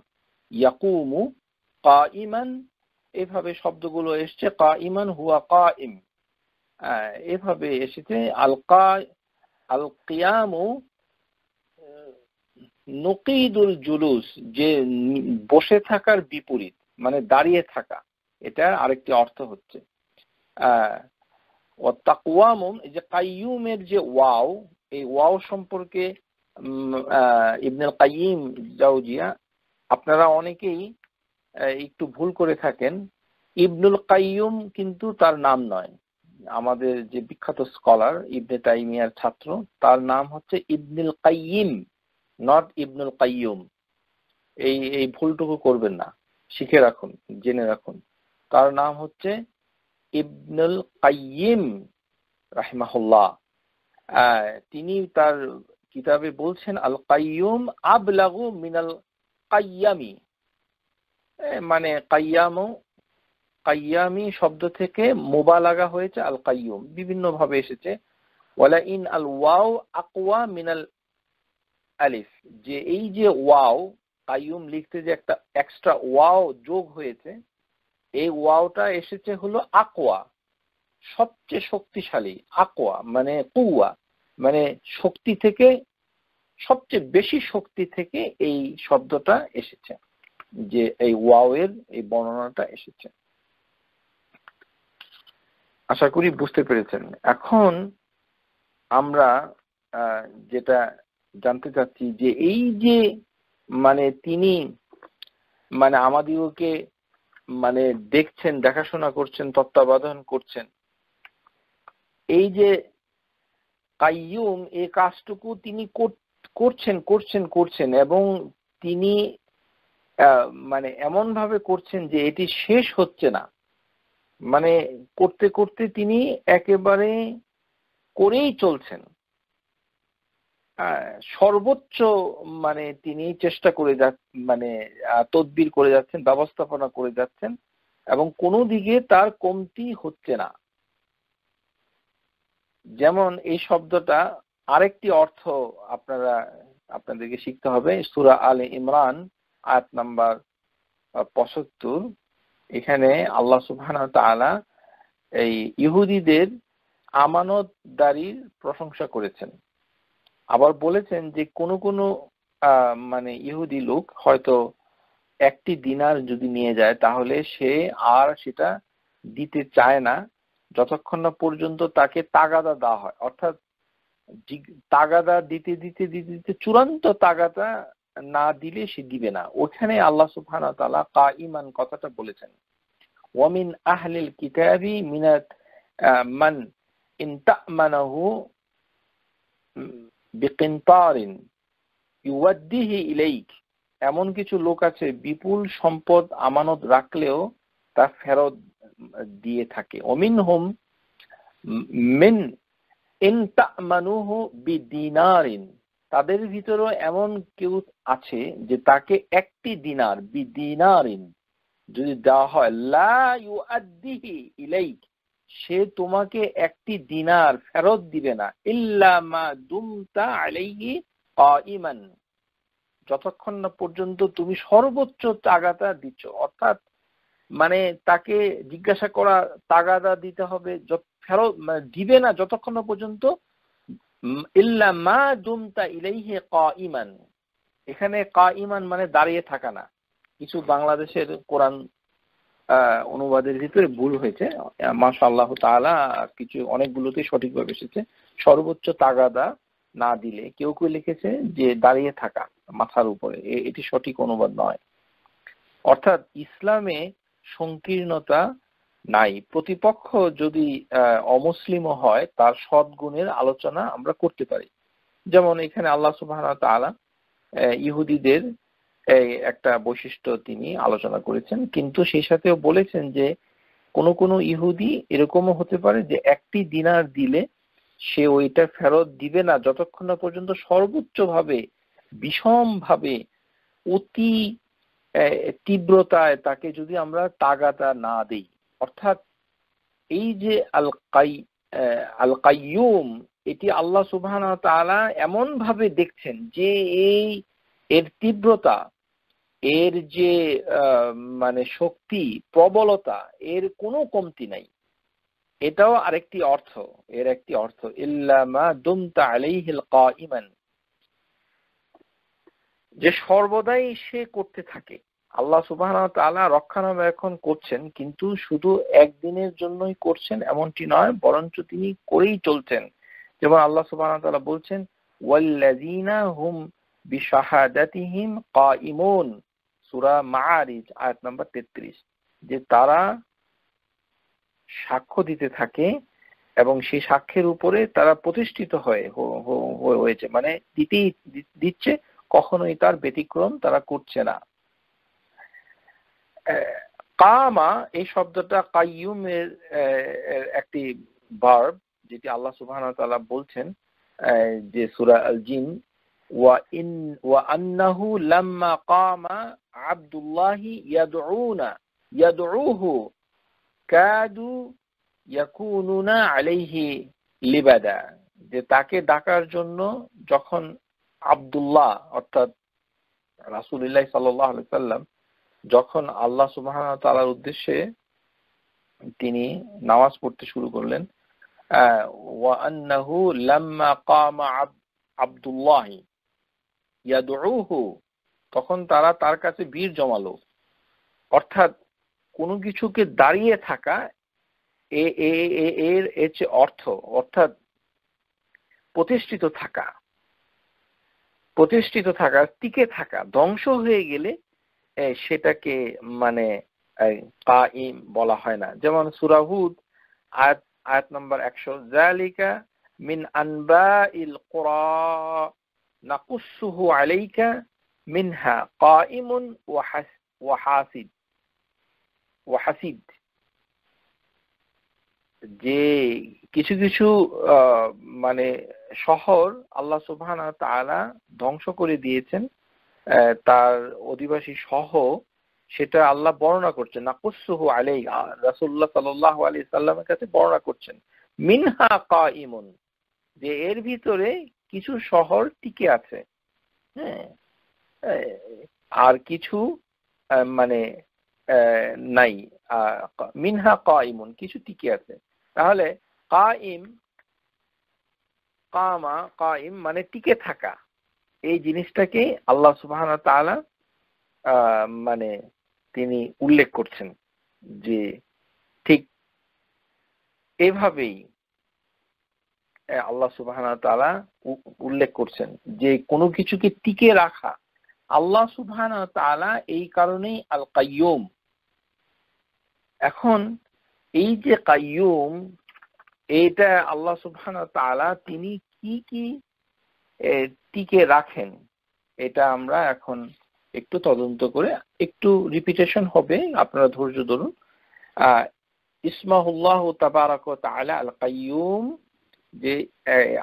ইয়াকুমু কাইমান এভাবে শব্দগুলো এসছে কাইমান হুয়া কাইম এভাবে এসেছে আল কা আল কিয়ামু নকিদুল জুলুস যে বসে থাকার বিপরীত মানে দাঁড়িয়ে থাকা এটার আরেকটি অর্থ হচ্ছে যে কাইয়ুমের যে ওয়াও এই ওয়াও সম্পর্কে ইবনুল কাইম জাউজিয়া আপনারা অনেকেই একটু ভুল করে থাকেন ইবনুল কাইয়ুম কিন্তু তার নাম নয় আমাদের যে বিখ্যাত স্কলার ইবনে তাইমিয়ার ছাত্র তার নাম হচ্ছে Ibnul Qaim not Ibnul Qayyum এই এই ভুলটুকু করবেন না শিখে রাখুন জেনে রাখুন তার নাম হচ্ছে ইবনুল কাইম রাহমাহুল্লাহ তিনি তার কিতাবে বলছেন আল কাইয়ুম আবলাগু মিনাল কাইয়ামি মানে কাইয়াম কাইয়ামি শব্দ থেকে মোবালাগা হয়েছে আল কাইয়ুম বিভিন্নভাবে এসেছে ওয়ালা ইন আল ওয়াও আকুয়া মিনাল আলিফ যে এই যে ওয়াও কাইম লিখতে যে একটা এক্সট্রা ওয়াও যোগ হয়েছে এই ওয়াওটা এসেছে হলো আকোয়া সবচেয়ে শক্তিশালী আকোয়া মানে কুয়া মানে শক্তি থেকে সবচেয়ে বেশি শক্তি থেকে এই শব্দটা এসেছে যে এই ওয়াওয়ের এই বর্ণনাটা এসেছে আশা করি বুঝতে পেরেছেন এখন আমরা যেটা জানতে চাচ্ছি যে এই যে মানে তিনি মানে আমাদিগকে মানে দেখছেন দেখাশোনা করছেন তত্ত্বাবধান করছেন এই যে কাইয়ুম এই কাজটুকু তিনি করছেন করছেন করছেন এবং তিনি মানে এমন ভাবে করছেন যে এটি শেষ হচ্ছে না মানে করতে করতে তিনি একেবারে করেই চলছেন সর্বোচ্চ মানে তিনি চেষ্টা করে যা মানে তদবির করে যাচ্ছেন ব্যবস্থাপনা করে যাচ্ছেন এবং কোনো দিকে তার কমতি হচ্ছে না যেমন এই শব্দটা আরেকটি অর্থ আপনারা আপনাদেরকে শিখতে হবে সুরা আল ইমরান আয়াত নাম্বার পঁচাত্তর এখানে আল্লাহ সুবহান তালা এই ইহুদিদের আমানতদারির প্রশংসা করেছেন আবার বলেছেন যে কোন কোন মানে ইহুদি লোক হয়তো একটি দিনার যদি নিয়ে যায় তাহলে সে আর সেটা দিতে চায় না যতক্ষণ না পর্যন্ত তাকে তাগাদা দেওয়া হয় অর্থাৎ তাগাদা দিতে দিতে দিতে দিতে চূড়ান্ত তাগাদা না দিলে সে দিবে না ওখানে আল্লাহ সুফান তালা কা ইমান কথাটা বলেছেন ওয়ামিন আহলিল কিতাবি মিনাত মান মানাহু বিকিনতার ইউয়াদ্দিহি ইলেইক এমন কিছু লোক আছে বিপুল সম্পদ আমানত রাখলেও তা ফেরত দিয়ে থাকে অমিন হোম মিন ইন মানুহ বিদিনারিন তাদের ভিতরেও এমন কেউ আছে যে তাকে একটি দিনার বিদিনারিন যদি দেওয়া হয় লা ইউআদ্দিহি ইলাইক সে তোমাকে একটি দিনার ফেরত দিবে না ইল্লামা দুমতা আলাইহি ইমান যতক্ষণ না পর্যন্ত তুমি সর্বোচ্চ তাগাদা দিচ্ছ অর্থাৎ মানে তাকে জিজ্ঞাসা করা তাগাদা দিতে হবে ফেরত মানে দিবে না যতক্ষণ না পর্যন্ত ইল্লা মা দুমতা ইলাইহে ক ইমান এখানে ক ইমান মানে দাঁড়িয়ে থাকা না কিছু বাংলাদেশের কোরআন অনুবাদের ভিতরে ভুল হয়েছে মাসা আল্লাহ তালা কিছু অনেকগুলোতে সঠিকভাবে এসেছে সর্বোচ্চ তাগাদা না দিলে কেউ কেউ লিখেছে যে দাঁড়িয়ে থাকা মাথার উপরে এটি সঠিক অনুবাদ নয় অর্থাৎ ইসলামে সংকীর্ণতা নাই প্রতিপক্ষ যদি অমুসলিমও হয় তার সদ্গুণের আলোচনা আমরা করতে পারি যেমন এখানে আল্লাহ সুবাহ ইহুদিদের এই একটা বৈশিষ্ট্য তিনি আলোচনা করেছেন কিন্তু সেই সাথেও বলেছেন যে কোনো কোনো ইহুদি এরকমও হতে পারে যে একটি দিনার দিলে সে ওইটা ফেরত দিবে না যতক্ষণ না পর্যন্ত সর্বোচ্চভাবে বিষমভাবে অতি তীব্রতায় তাকে যদি আমরা তাগাতা না দেই অর্থাৎ এই যে আল কাই আল কাইয়ুম এটি আল্লাহ সুবাহ এমন ভাবে দেখছেন যে এই এর তীব্রতা এর যে মানে শক্তি প্রবলতা এর কোনো কমতি নাই এটাও আরেকটি অর্থ এর একটি অর্থ ইমান যে সর্বদাই সে করতে থাকে আল্লাহ সুবাহ তালা রক্ষণাবেক্ষণ করছেন কিন্তু শুধু একদিনের জন্যই করছেন এমনটি নয় বরঞ্চ তিনি করেই চলছেন যেমন আল্লাহ সুবাহ তালা বলছেন ওয়াল্লাজিনা হুম বিশাহাদাতিহিম কাইমুন ইমুন সুরা মারিজ আয়াত নাম্বার তেত্রিশ যে তারা সাক্ষ্য দিতে থাকে এবং সেই সাক্ষ্যের উপরে তারা প্রতিষ্ঠিত হয়ে হয়েছে মানে দিতেই দিচ্ছে কখনোই তার ব্যতিক্রম তারা করছে না কামা এই শব্দটা কাইয়ুমের একটি বার্ব যেটি আল্লাহ সুবাহ তালা বলছেন যে সুরা আল জিন ওয়া ইন ওয়া আন্নাহু লাম্মা কামা যে তাকে ডাকার জন্য যখন আবদুল্লাহ অর্থাৎ রাসুলিল্লাহ সাল্লাম যখন আল্লাহ সুবাহ তালার উদ্দেশ্যে তিনি নামাজ পড়তে শুরু করলেন আব্দুল্লাহ তখন তারা তার কাছে ভিড় জমালো অর্থাৎ কোনো কিছুকে দাঁড়িয়ে থাকা এ এর এর যে অর্থ অর্থাৎ প্রতিষ্ঠিত থাকা প্রতিষ্ঠিত থাকা টিকে থাকা ধ্বংস হয়ে গেলে সেটাকে মানে বলা হয় না যেমন সুরাহুদ আয়াত আয়াত নম্বর একশো জালিকা মিন আনবা ইল কোরা নাকুসুহু আলাইকা منها قائم وحاسد وحسيد যে কিছু কিছু মানে শহর আল্লাহ সুবহান তাআলা ধ্বংস করে দিয়েছেন তার অধিবাসী সহ সেটা আল্লাহ বর্ণনা করছেন নাকুসুহু আলাই রাসুল্লাহ সাল্লাহ আলি সাল্লামের কাছে বর্ণনা করছেন মিনহা কা ইমন যে এর ভিতরে কিছু শহর টিকে আছে হ্যাঁ আর কিছু মানে নাই মিনহা কাইমুন কিছু টিকে আছে তাহলে কাইম কামা কাইম মানে টিকে থাকা এই জিনিসটাকে আল্লাহ সুবাহ তালা মানে তিনি উল্লেখ করছেন যে ঠিক এভাবেই আল্লাহ সুবাহ তালা উল্লেখ করছেন যে কোনো কিছুকে টিকে রাখা আল্লাহ সুবহান তালা এই কারণেই আল কাইয়ুম এখন এই যে কাইয়ুম এটা আল্লাহ সুবহান তালা তিনি কি কি টিকে রাখেন এটা আমরা এখন একটু তদন্ত করে একটু রিপিটেশন হবে আপনারা ধৈর্য ধরুন ইসমাহুল্লাহ তাবারক তালা আল কাইয়ুম যে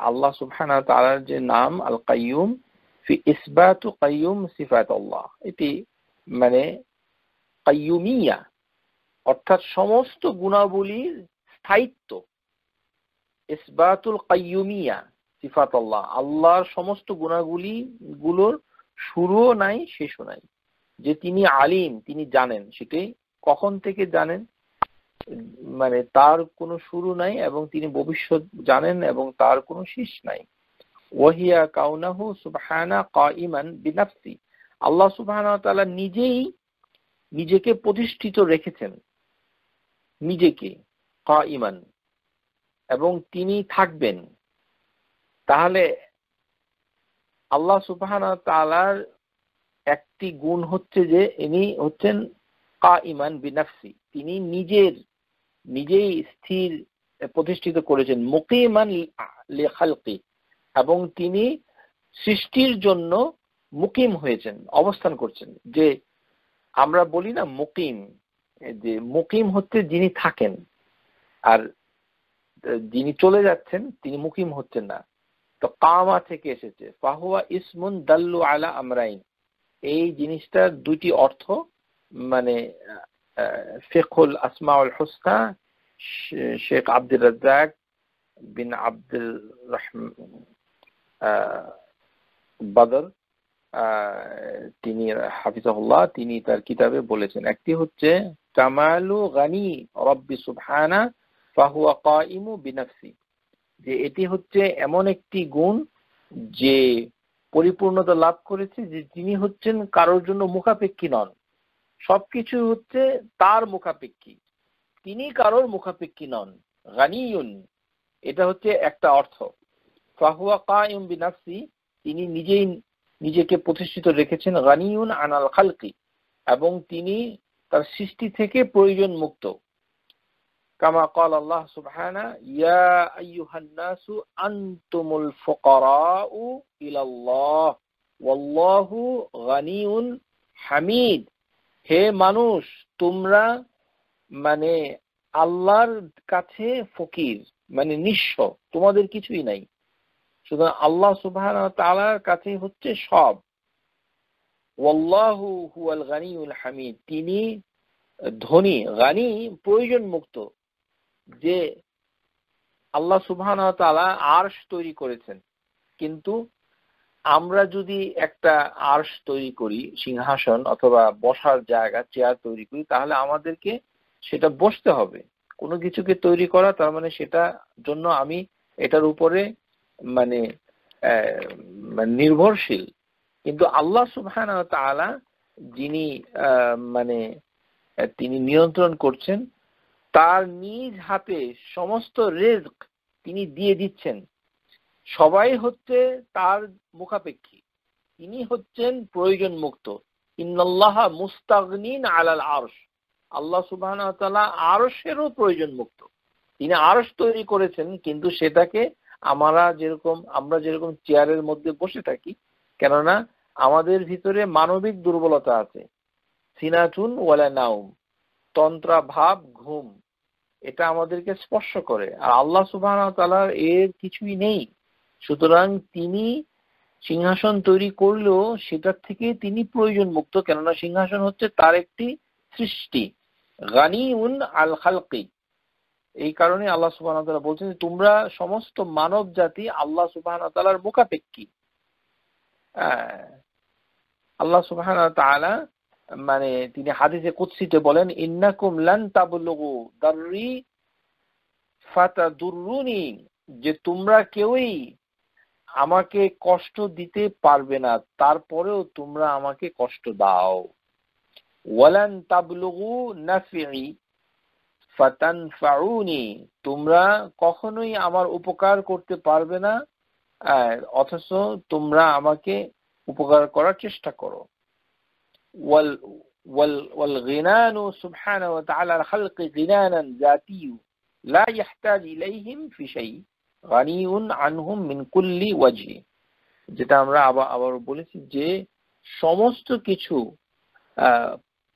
আল্লাহ সুবহান তালার যে নাম আল কাইয়ুম সিফাত এটি মানে অর্থাৎ সমস্ত গুণাবলীর স্থায়িত্ব ইসবাতুল সিফাত আল্লাহর সমস্ত গুণাগুলি গুলোর শুরুও নাই শেষও নাই যে তিনি আলিম তিনি জানেন সেটাই কখন থেকে জানেন মানে তার কোনো শুরু নাই এবং তিনি ভবিষ্যৎ জানেন এবং তার কোনো শেষ নাই কাউনাহু সুবহানা কাইমান বিনাফসি আল্লাহ সুবহানাহু তাআলা নিজেই নিজেকে প্রতিষ্ঠিত রেখেছেন নিজেকে কাইমান এবং তিনি থাকবেন তাহলে আল্লাহ সুবহানাহু তাআলার একটি গুণ হচ্ছে যে ইনি হচ্ছেন কাইমান বিনাফসি তিনি নিজের নিজেই স্থির প্রতিষ্ঠিত করেছেন মুকিমান লি এবং তিনি সৃষ্টির জন্য মুকিম হয়েছেন অবস্থান করছেন যে আমরা বলি না মুকিম যে মুকিম হচ্ছে যিনি থাকেন আর যিনি চলে যাচ্ছেন তিনি মুকিম হচ্ছেন না তো কামা থেকে এসেছে ফাহুয়া ইসমুন দাল্লু আলা আমরাইন এই জিনিসটার দুটি অর্থ মানে শেখুল আসমাউল হোসনা শেখ আব্দুল রাজাক বিন আব্দুল রহম বাদর তিনি হাফিজাহুল্লাহ তিনি তার কিতাবে বলেছেন একটি হচ্ছে কামালু গানি রব্বি সুবহানা ফাহুয়া কাইমু বিনাফসি যে এটি হচ্ছে এমন একটি গুণ যে পরিপূর্ণতা লাভ করেছে যে তিনি হচ্ছেন কারোর জন্য মুখাপেক্ষী নন সবকিছু হচ্ছে তার মুখাপেক্ষী তিনি কারোর মুখাপেক্ষী নন গানিউন এটা হচ্ছে একটা অর্থ ফাহুয়া কায়ুম বিনাফসি তিনি নিজেই নিজেকে প্রতিষ্ঠিত রেখেছেন গানিউন আনাল খালকি এবং তিনি তার সৃষ্টি থেকে প্রয়োজন মুক্ত কামা قال الله سبحانه يا أيها الناس أنتم الفقراء إلى الله والله غني হে মানুষ তোমরা মানে আল্লাহর কাছে ফকির মানে নিঃস্ব তোমাদের কিছুই নাই সুতরাং আল্লাহ সুবাহ তালার কাছেই হচ্ছে সব ওয়াল্লাহু হুয়াল গানিউল হামিদ তিনি ধনী গানি প্রয়োজন মুক্ত যে আল্লাহ সুবাহ তালা আর্শ তৈরি করেছেন কিন্তু আমরা যদি একটা আর্শ তৈরি করি সিংহাসন অথবা বসার জায়গা চেয়ার তৈরি করি তাহলে আমাদেরকে সেটা বসতে হবে কোনো কিছুকে তৈরি করা তার মানে সেটা জন্য আমি এটার উপরে মানে, মানে নির্ভরশীল কিন্তু আল্লাহ সুবহান যিনি মানে তিনি নিয়ন্ত্রণ করছেন তার নিজ হাতে সমস্ত রেজক তিনি দিয়ে দিচ্ছেন সবাই হচ্ছে তার মুখাপেক্ষী তিনি হচ্ছেন প্রয়োজন মুক্ত ইন্নআল্লাহ আরশ আল্লাহ সুবাহ আরসেরও প্রয়োজন মুক্ত তিনি আরশ তৈরি করেছেন কিন্তু সেটাকে আমরা যেরকম আমরা যেরকম চেয়ারের মধ্যে বসে থাকি কেননা আমাদের ভিতরে মানবিক দুর্বলতা আছে সিনাচুন ওয়ালা নাউম তন্ত্রা ভাব ঘুম এটা আমাদেরকে স্পর্শ করে আর আল্লাহ সুবাহ তালার এর কিছুই নেই সুতরাং তিনি সিংহাসন তৈরি করলেও সেটার থেকে তিনি প্রয়োজন মুক্ত কেননা সিংহাসন হচ্ছে তার একটি সৃষ্টি গানি উন আল খালকি এই কারণে আল্লাহ সুবাহ বলছেন যে তোমরা সমস্ত মানব জাতি আল্লাহ সুবাহ মোকাপেক্ষী আল্লাহ সুবাহ মানে তিনি হাদিসে কুৎসিতে বলেন ইন্নাকুম লান তাবলুগু যে তোমরা কেউই আমাকে কষ্ট দিতে পারবে না তারপরেও তোমরা আমাকে কষ্ট দাও ওয়ালান তাবলুগু নাফিই ফাউনি তোমরা কখনোই আমার উপকার করতে পারবে না অথচ তোমরা আমাকে উপকার করার চেষ্টা করো ওয়াল ওয়াল ওয়াল গিনানু সুবহানাহু ওয়া খালকি গিনানান জাতিয়ু লা ইহতাজ ইলাইহিম ফি শাই গানিউন আনহুম মিন কুল্লি ওয়াজহি যেটা আমরা আবার আবার বলেছি যে সমস্ত কিছু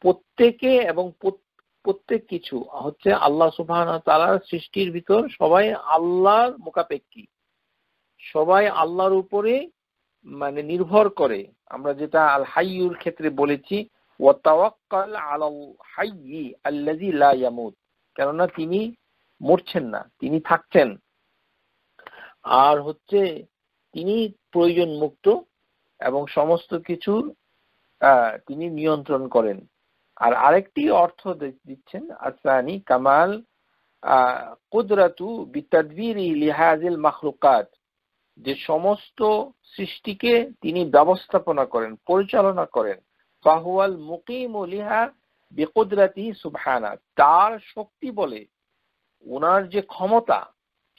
প্রত্যেকে এবং প্রত্যেক প্রত্যেক কিছু হচ্ছে আল্লাহ সুবাহ তালার সৃষ্টির ভিতর সবাই আল্লাহর মোকাপেক্ষী সবাই আল্লাহর উপরে মানে নির্ভর করে আমরা যেটা আল হাইয়ুর ক্ষেত্রে বলেছি লা কেননা তিনি মরছেন না তিনি থাকছেন আর হচ্ছে তিনি প্রয়োজন মুক্ত এবং সমস্ত কিছুর তিনি নিয়ন্ত্রণ করেন আর আরেকটি অর্থ দিচ্ছেন আসানি কামাল কুদরাতু বিতাদবিরি লিহাজিল মাখলুকাত যে সমস্ত সৃষ্টিকে তিনি ব্যবস্থাপনা করেন পরিচালনা করেন ফাহুয়াল মুকিম লিহা বেকুদরাতি সুবহানা তার শক্তি বলে ওনার যে ক্ষমতা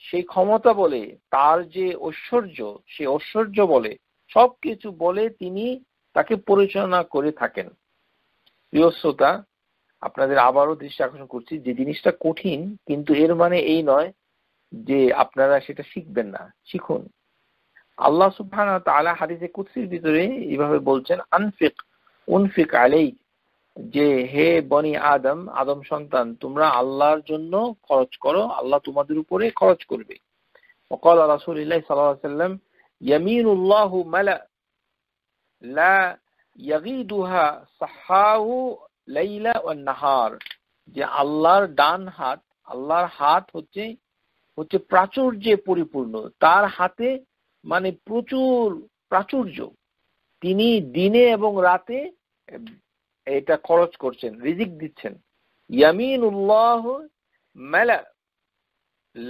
সেই ক্ষমতা বলে তার যে ঐশ্বর্য সে ঐশ্বর্য বলে সবকিছু বলে তিনি তাকে পরিচালনা করে থাকেন প্রিয় শ্রোতা আপনাদের আবারও দৃষ্টি আকর্ষণ করছি যে জিনিসটা কঠিন কিন্তু এর মানে এই নয় যে আপনারা সেটা শিখবেন না শিখুন আল্লাহ সুফান তালা হাদিসে কুৎসির ভিতরে এইভাবে বলছেন আনফিক উনফিক আলেই যে হে বনি আদম আদম সন্তান তোমরা আল্লাহর জন্য খরচ করো আল্লাহ তোমাদের উপরে খরচ করবে وقال رسول সাল্লাম صلى الله عليه নাহার যে আল্লাহর ডান হাত আল্লাহর হাত হচ্ছে হচ্ছে প্রাচুর্যে পরিপূর্ণ তার হাতে মানে প্রচুর প্রাচুর্য তিনি দিনে এবং রাতে এটা খরচ করছেন রিজিক দিচ্ছেন ইয়ামিন উল্লাহ মেলা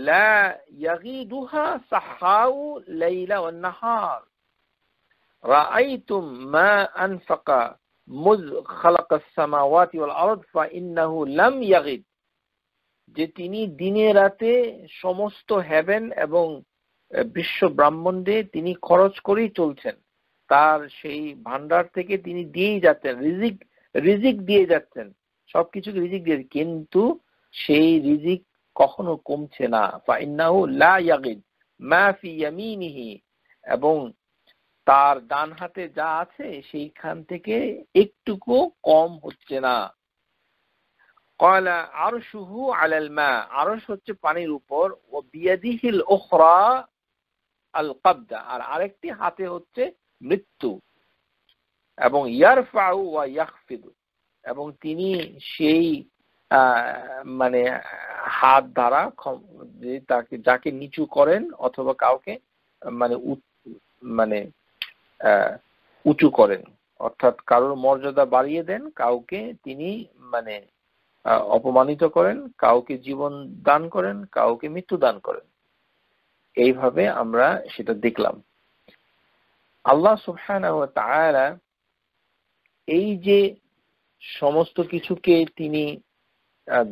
লা ইয়াগিদুহা সাহাউ লাইলা ওয়ান নাহার মা যে তিনি দিনে রাতে সমস্ত হ্যাভেন এবং বিশ্ব ব্রাহ্মণ্ডে তিনি খরচ করেই চলছেন তার সেই ভান্ডার থেকে তিনি দিয়েই যাচ্ছেন রিজিক রিজিক দিয়ে যাচ্ছেন সবকিছুকে রিজিক দিয়ে কিন্তু সেই রিজিক কখনো কমছে না লা ইয়াগিদ মা এবং তার ডান হাতে যা আছে সেইখান থেকে একটুকু কম হচ্ছে না কয়লা আরো হচ্ছে পানির উপর ও বিয়াদিহিল আর আরেকটি হাতে হচ্ছে মৃত্যু এবং ইয়ারফাউ ওয়া এবং তিনি সেই মানে হাত দ্বারা তাকে যাকে নিচু করেন অথবা কাউকে মানে মানে উঁচু করেন অর্থাৎ কারোর মর্যাদা বাড়িয়ে দেন কাউকে তিনি মানে অপমানিত করেন কাউকে জীবন দান করেন কাউকে মৃত্যু দান করেন এইভাবে আমরা সেটা দেখলাম আল্লাহ সুফহান এই যে সমস্ত কিছুকে তিনি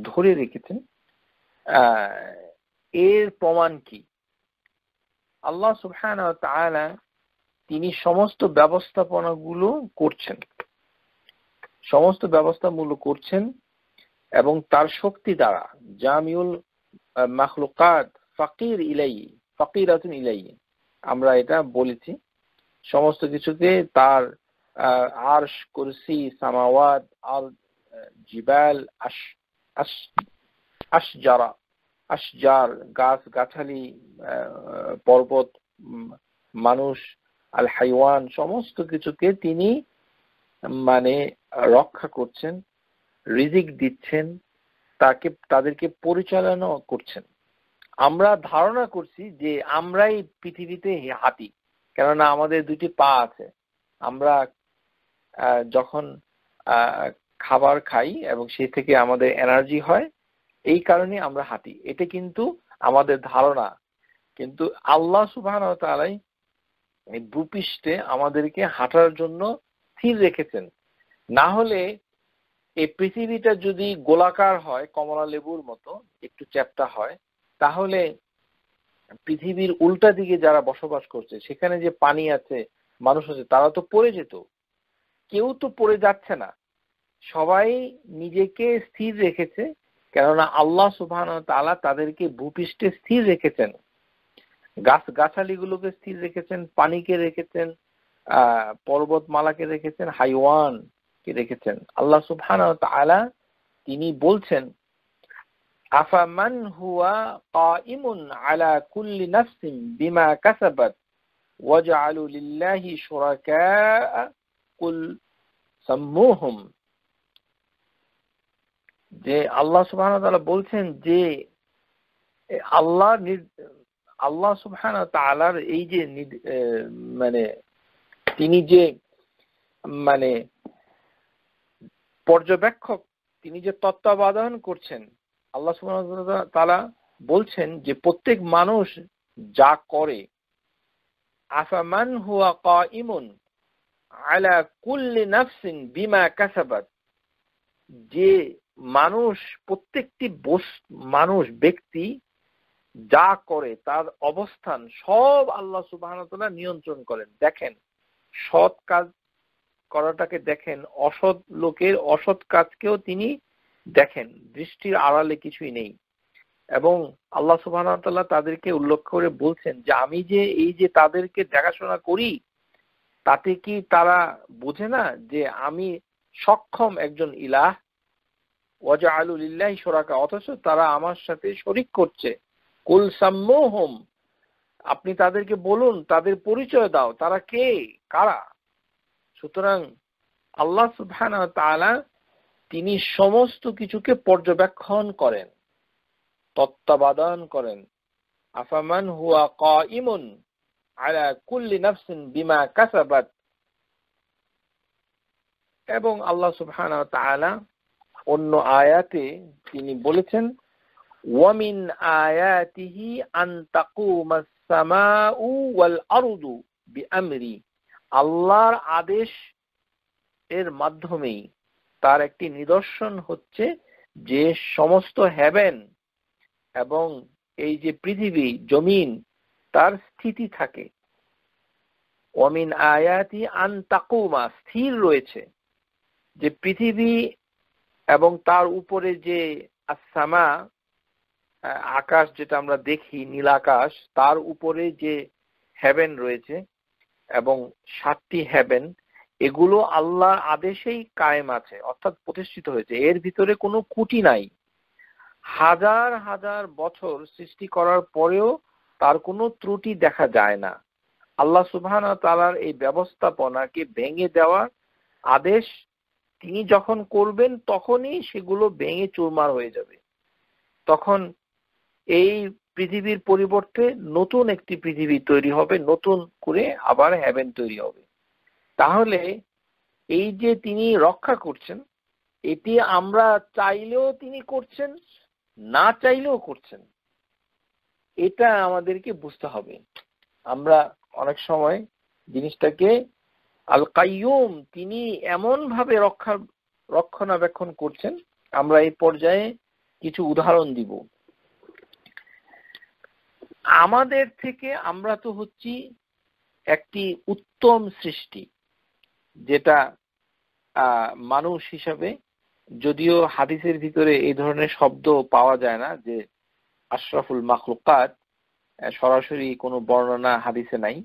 ধরে রেখেছেন আহ এর প্রমাণ কি আল্লাহ সুফহান তিনি সমস্ত ব্যবস্থাপনাগুলো করছেন সমস্ত ব্যবস্থামূলক করছেন এবং তার শক্তি দ্বারা জামিউল মাখলুকাত ফাকির ইলাই ফকির আতুন ইলাই আমরা এটা বলেছি সমস্ত কিছুকে তার আর্শ কুরসি সামাওয়াত আর জিবাল আশ আশ আশজারা আশজার গাছ গাছালি পর্বত মানুষ আল হাইওয়ান সমস্ত কিছুকে তিনি মানে রক্ষা করছেন রিজিক দিচ্ছেন তাকে তাদেরকে পরিচালনা করছেন আমরা ধারণা করছি যে আমরাই পৃথিবীতে হাতি কেননা আমাদের দুটি পা আছে আমরা যখন খাবার খাই এবং সেই থেকে আমাদের এনার্জি হয় এই কারণে আমরা হাঁটি এটা কিন্তু আমাদের ধারণা কিন্তু আল্লাহ সুবাহ তালাই ভূপৃষ্ঠে মানে আমাদেরকে হাঁটার জন্য স্থির রেখেছেন না হলে এই পৃথিবীটা যদি গোলাকার হয় কমলা লেবুর মতো একটু চ্যাপ্টা হয় তাহলে পৃথিবীর উল্টা দিকে যারা বসবাস করছে সেখানে যে পানি আছে মানুষ আছে তারা তো পড়ে যেত কেউ তো পড়ে যাচ্ছে না সবাই নিজেকে স্থির রেখেছে কেননা আল্লাহ সুবাহ তালা তাদেরকে ভূপৃষ্ঠে স্থির রেখেছেন গাছ গাছালিগুলোকে স্থির রেখেছেন পানিকে রেখেছেন পর্বতমালাকে রেখেছেন হাইওয়ান কে রেখেছেন আল্লাহ সুফান তিনি বলছেন আফামান হুয়া কাইমুন আলা কুল্লি নাফসিন বিমা কাসাবাত ওয়াজআলু লিল্লাহি শুরাকা কুল সাম্মুহুম যে আল্লাহ সুবহান তাআলা বলছেন যে আল্লাহ আল্লাহ সুবহান তালার এই যে মানে তিনি যে মানে পর্যবেক্ষক তিনি যে তত্ত্বাবধান করছেন আল্লাহ তালা বলছেন যে প্রত্যেক মানুষ যা করে আফামান হুয়া কাইমুন আলা কুল্লি নাফসিন বিমা কাসাবাত যে মানুষ প্রত্যেকটি মানুষ ব্যক্তি যা করে তার অবস্থান সব আল্লাহ সুবাহতলা নিয়ন্ত্রণ করেন দেখেন সৎ কাজ করাটাকে দেখেন অসৎ লোকের অসৎ কাজকেও তিনি দেখেন দৃষ্টির আড়ালে কিছুই নেই এবং আল্লাহ সুবাহতাল্লাহ তাদেরকে উল্লেখ করে বলছেন যে আমি যে এই যে তাদেরকে দেখাশোনা করি তাতে কি তারা বোঝে না যে আমি সক্ষম একজন ইলাহ ওয়াজা আলুল্লাহ সরাকা অথচ তারা আমার সাথে শরিক করছে কুল আপনি তাদেরকে বলুন তাদের পরিচয় দাও তারা কে কারা সুতরাং আল্লাহ সুবহান তিনি সমস্ত কিছুকে পর্যবেক্ষণ করেন তত্ত্বাবধান করেন আফামান হুয়া ক ইমন আলা কুল্লি নাফসিন বিমা কাসাবাত এবং আল্লাহ সুবহান তাআলা অন্য আয়াতে তিনি বলেছেন ومن آياته أن تقوم السماء والأرض بأمري আল্লাহর আদেশ এর মাধ্যমেই তার একটি নিদর্শন হচ্ছে যে সমস্ত হ্যাবেন এবং এই যে পৃথিবী জমিন তার স্থিতি থাকে অমিন আয়াতি আন তাকুমা স্থির রয়েছে যে পৃথিবী এবং তার উপরে যে আসামা আকাশ যেটা আমরা দেখি নীলাকাশ তার উপরে যে হ্যাভেন রয়েছে এবং সাতটি হ্যাভেন এগুলো আল্লাহর আদেশেই কায়েম আছে অর্থাৎ প্রতিষ্ঠিত হয়েছে এর ভিতরে কোনো কুটি নাই হাজার হাজার বছর সৃষ্টি করার পরেও তার কোনো ত্রুটি দেখা যায় না আল্লাহ সুবহান তালার এই ব্যবস্থাপনাকে ভেঙে দেওয়ার আদেশ তিনি যখন করবেন তখনই সেগুলো ভেঙে চুরমার হয়ে যাবে তখন এই পৃথিবীর পরিবর্তে নতুন একটি পৃথিবী তৈরি হবে নতুন করে আবার হ্যাভেন তৈরি হবে তাহলে এই যে তিনি রক্ষা করছেন এটি আমরা চাইলেও তিনি করছেন না চাইলেও করছেন এটা আমাদেরকে বুঝতে হবে আমরা অনেক সময় জিনিসটাকে আল কাইম তিনি এমন ভাবে রক্ষা রক্ষণাবেক্ষণ করছেন আমরা এই পর্যায়ে কিছু উদাহরণ দিব আমাদের থেকে আমরা তো হচ্ছি একটি উত্তম সৃষ্টি যেটা মানুষ হিসাবে যদিও হাদিসের ভিতরে এই ধরনের শব্দ পাওয়া যায় না যে আশরাফুল মাখলুকাত সরাসরি কোনো বর্ণনা হাদিসে নাই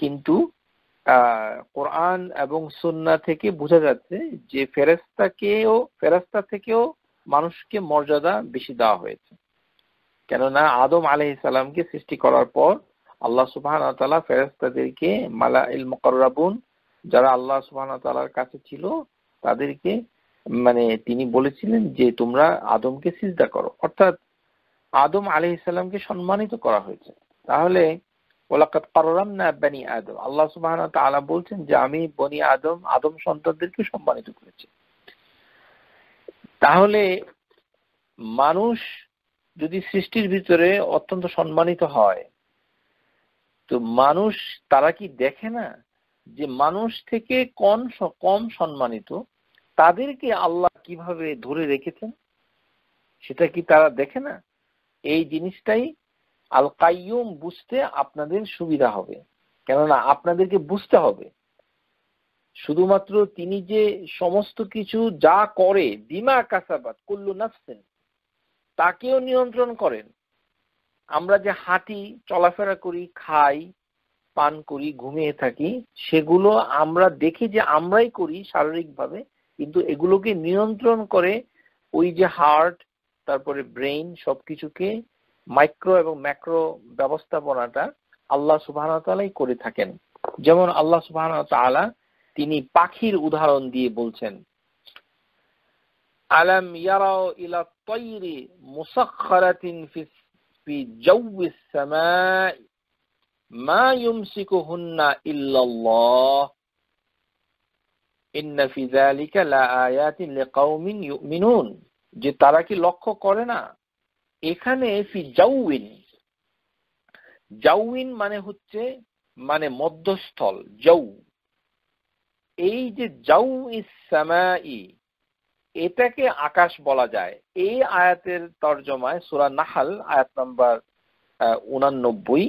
কিন্তু কোরআন এবং সন্না থেকে বোঝা যাচ্ছে যে ফেরেস্তাকেও ফেরাস্তা থেকেও মানুষকে মর্যাদা বেশি দেওয়া হয়েছে কেননা আদম আলহ ইসালামকে সৃষ্টি করার পর আল্লাহ সুবাহান তালা ফেরেস্তাদেরকে মালা ইল মকরাবুন যারা আল্লাহ সুবাহান তালার কাছে ছিল তাদেরকে মানে তিনি বলেছিলেন যে তোমরা আদমকে সিজদা করো অর্থাৎ আদম আলি ইসলামকে সম্মানিত করা হয়েছে তাহলে আদম আল্লাহ সুবাহ বলছেন যে আমি বনি আদম আদম সন্তানদেরকে সম্মানিত করেছি তাহলে মানুষ যদি সৃষ্টির ভিতরে অত্যন্ত সম্মানিত হয় তো মানুষ তারা কি দেখে না যে মানুষ থেকে কম কম সম্মানিত তাদেরকে আল্লাহ কিভাবে ধরে রেখেছেন সেটা কি তারা দেখে না এই জিনিসটাই আল কাইম বুঝতে আপনাদের সুবিধা হবে কেননা আপনাদেরকে বুঝতে হবে শুধুমাত্র তিনি যে সমস্ত কিছু যা করে দিমা কাসাবাদ কুল্লু নাফসেন তাকেও নিয়ন্ত্রণ করেন আমরা যে হাঁটি চলাফেরা করি খাই পান করি ঘুমিয়ে থাকি সেগুলো আমরা দেখি যে আমরাই করি শারীরিকভাবে কিন্তু এগুলোকে নিয়ন্ত্রণ করে ওই যে হার্ট তারপরে ব্রেইন সবকিছুকে মাইক্রো এবং ম্যাক্রো ব্যবস্থাপনাটা আল্লাহ সুবাহ তালাই করে থাকেন যেমন আল্লাহ সুবাহ তিনি পাখির উদাহরণ দিয়ে বলছেন ألم يروا إلى الطير مسخرة في في جو السماء ما يمسكهن إلا الله إن في ذلك لآيات لقوم يؤمنون যে তারা কি লক্ষ্য করে না এখানে ফি জাউইন জাউইন মানে হচ্ছে মানে মধ্যস্থল জৌ এই যে জাউ ইসামাই এটাকে আকাশ বলা যায় এই আয়াতের তর্জমায় সুরা নাহাল আয়াত নাম্বার উনানব্বই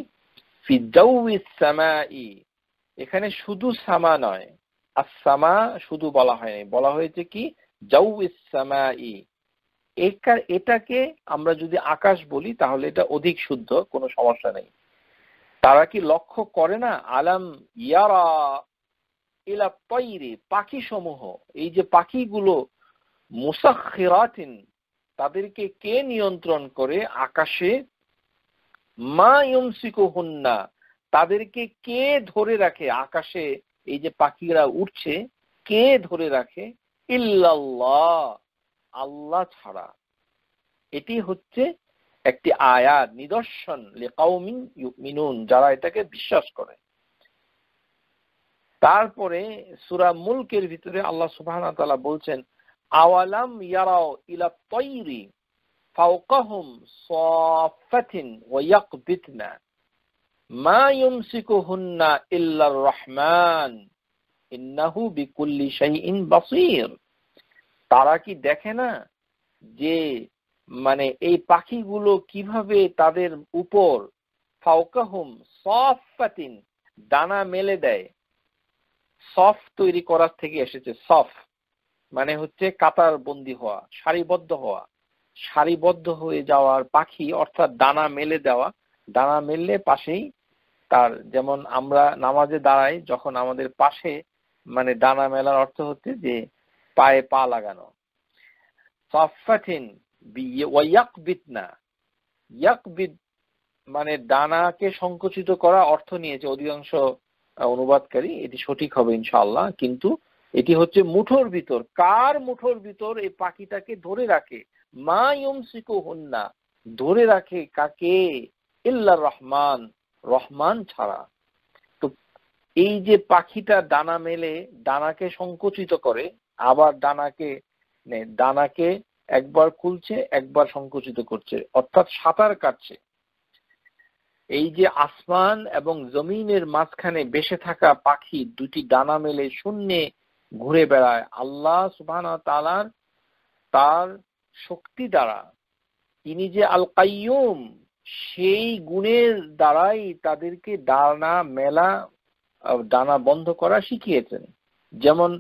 এখানে শুধু সামা নয় আর সামা শুধু বলা হয়নি বলা হয়েছে কি জাউ ইসামাই এটাকে আমরা যদি আকাশ বলি তাহলে এটা অধিক শুদ্ধ কোনো সমস্যা নেই তারা কি লক্ষ্য করে না আলাম ইয়ারা ইলা তৈরি পাখি সমূহ এই যে পাখিগুলো মুসাক্ষিরাতিন তাদেরকে কে নিয়ন্ত্রণ করে আকাশে মা ইয়মসিকু হুন্না তাদেরকে কে ধরে রাখে আকাশে এই যে পাখিরা উঠছে কে ধরে রাখে ইল্লাল্লাহ আল্লাহ ছাড়া এটি হচ্ছে একটি আয়াত নিদর্শন লেকাউমিন মিনুন যারা এটাকে বিশ্বাস করে তারপরে সুরা মুলকের ভিতরে আল্লাহ সুবাহ বলছেন আওয়ালাম ইয়ারাও ইলা তৈরি মা রহমান ইন্নাহু বিকুল্লি শাইইন তারা কি দেখে না যে মানে এই পাখিগুলো কিভাবে তাদের উপর ফাওকাহুম সফাতিন ডানা মেলে দেয় সফ তৈরি করার থেকে এসেছে সফ মানে হচ্ছে কাতার বন্দি হওয়া সারিবদ্ধ হওয়া সারিবদ্ধ হয়ে যাওয়ার পাখি অর্থাৎ দানা মেলে দেওয়া দানা মেললে পাশেই তার যেমন আমরা নামাজে দাঁড়াই যখন আমাদের পাশে মানে দানা মেলার অর্থ হচ্ছে যে পায়ে পা লাগানো মানে দানাকে সংকুচিত করা অর্থ নিয়েছে অধিকাংশ অনুবাদকারী এটি সঠিক হবে ইনশাল্লাহ কিন্তু এটি হচ্ছে মুঠোর ভিতর কার মুঠোর ভিতর এই পাখিটাকে ধরে রাখে মা ইয়মসিকু হন্না ধরে রাখে কাকে ইল্লা রহমান রহমান ছাড়া তো এই যে পাখিটা ডানা মেলে ডানাকে সংকুচিত করে আবার ডানাকে ডানাকে একবার খুলছে একবার সংকুচিত করছে অর্থাৎ সাঁতার কাটছে এই যে আসমান এবং জমিনের মাঝখানে বেসে থাকা পাখি দুটি ডানা মেলে শূন্যে ঘুরে বেড়ায় আল্লাহ সুবাহ তালার তার শক্তি দ্বারা তিনি যে আল কাইয়ুম সেই গুণের দ্বারাই তাদেরকে ডানা মেলা ডানা বন্ধ করা শিখিয়েছেন যেমন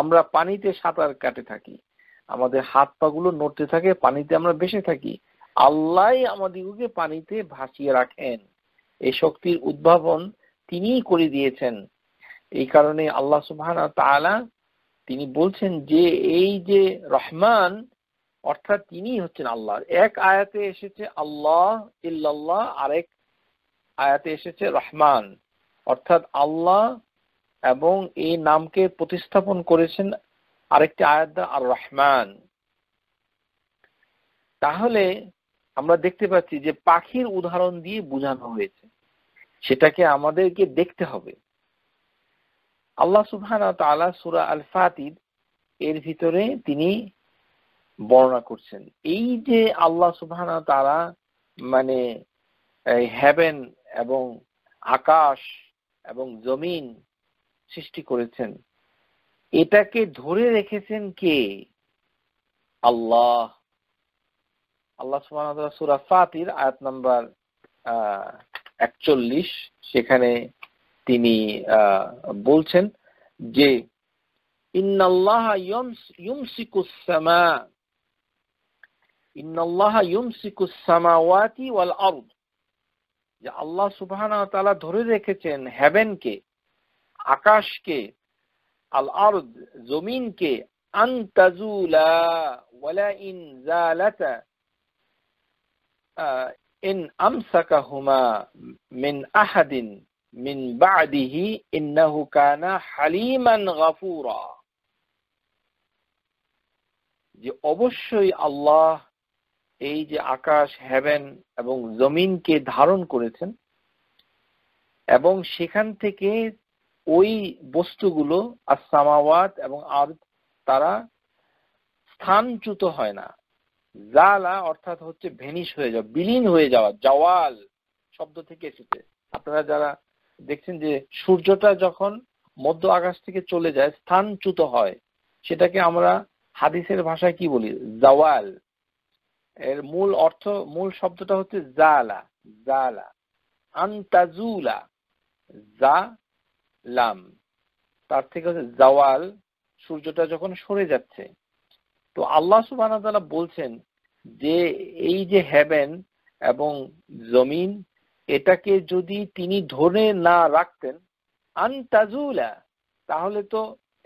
আমরা পানিতে সাঁতার কাটে থাকি আমাদের হাত পাগুলো নড়তে থাকে পানিতে আমরা বেসে থাকি আল্লাহ আমাদিগকে পানিতে ভাসিয়ে রাখেন এই শক্তির উদ্ভাবন তিনিই করে দিয়েছেন এই কারণে আল্লাহ সুবাহ তালা তিনি বলছেন যে এই যে রহমান অর্থাৎ তিনি হচ্ছেন আল্লাহ এক আয়াতে এসেছে আল্লাহ ইল্লাল্লাহ আরেক আয়াতে এসেছে রহমান অর্থাৎ আল্লাহ এবং এই নামকে প্রতিস্থাপন করেছেন আরেকটি আয়াত আর রহমান তাহলে আমরা দেখতে পাচ্ছি যে পাখির উদাহরণ দিয়ে বোঝানো হয়েছে সেটাকে আমাদেরকে দেখতে হবে আল্লাহ সুবহান সুরা আল ফাতির এর ভিতরে তিনি বর্ণনা করছেন এই যে আল্লাহ সুবহান তারা মানে হ্যাভেন এবং আকাশ এবং জমিন সৃষ্টি করেছেন এটাকে ধরে রেখেছেন কে আল্লাহ আল্লাহ সুবহান সুরা ফাতির আয়াত নাম্বার একচল্লিশ সেখানে তিনি বলছেন যে ইন্নাল্লাহ ইউমসিকুস আল্লাহ সুবহানাহু ধরে রেখেছেন হেভেনকে আকাশকে আল আরদ জমিনকে আন তাজুলা ওয়ালা ইন জালাতা ইন আমসাকাহুমা মিন আহাদিন মিন বাদিহি ইন্নাহু কানা হালিমান গাফুরা যে অবশ্যই আল্লাহ এই যে আকাশ হ্যাভেন এবং জমিনকে ধারণ করেছেন এবং সেখান থেকে ওই বস্তুগুলো আসামাওয়াত এবং আর তারা স্থানচ্যুত হয় না জালা অর্থাৎ হচ্ছে ভেনিস হয়ে যাওয়া বিলীন হয়ে যাওয়া জওয়াল শব্দ থেকে এসেছে আপনারা যারা দেখছেন যে সূর্যটা যখন মধ্য আকাশ থেকে চলে যায় স্থানচ্যুত হয় সেটাকে আমরা হাদিসের ভাষায় কি বলি জাওয়াল এর মূল অর্থ মূল শব্দটা হচ্ছে জালা জালা আন্তাজুলা জা লাম তার থেকে হচ্ছে জাওয়াল সূর্যটা যখন সরে যাচ্ছে তো আল্লাহ সুবাহ বলছেন যে এই যে হেভেন এবং জমিন এটাকে যদি তিনি ধরে না রাখতেন আনতাজুলা তাহলে তো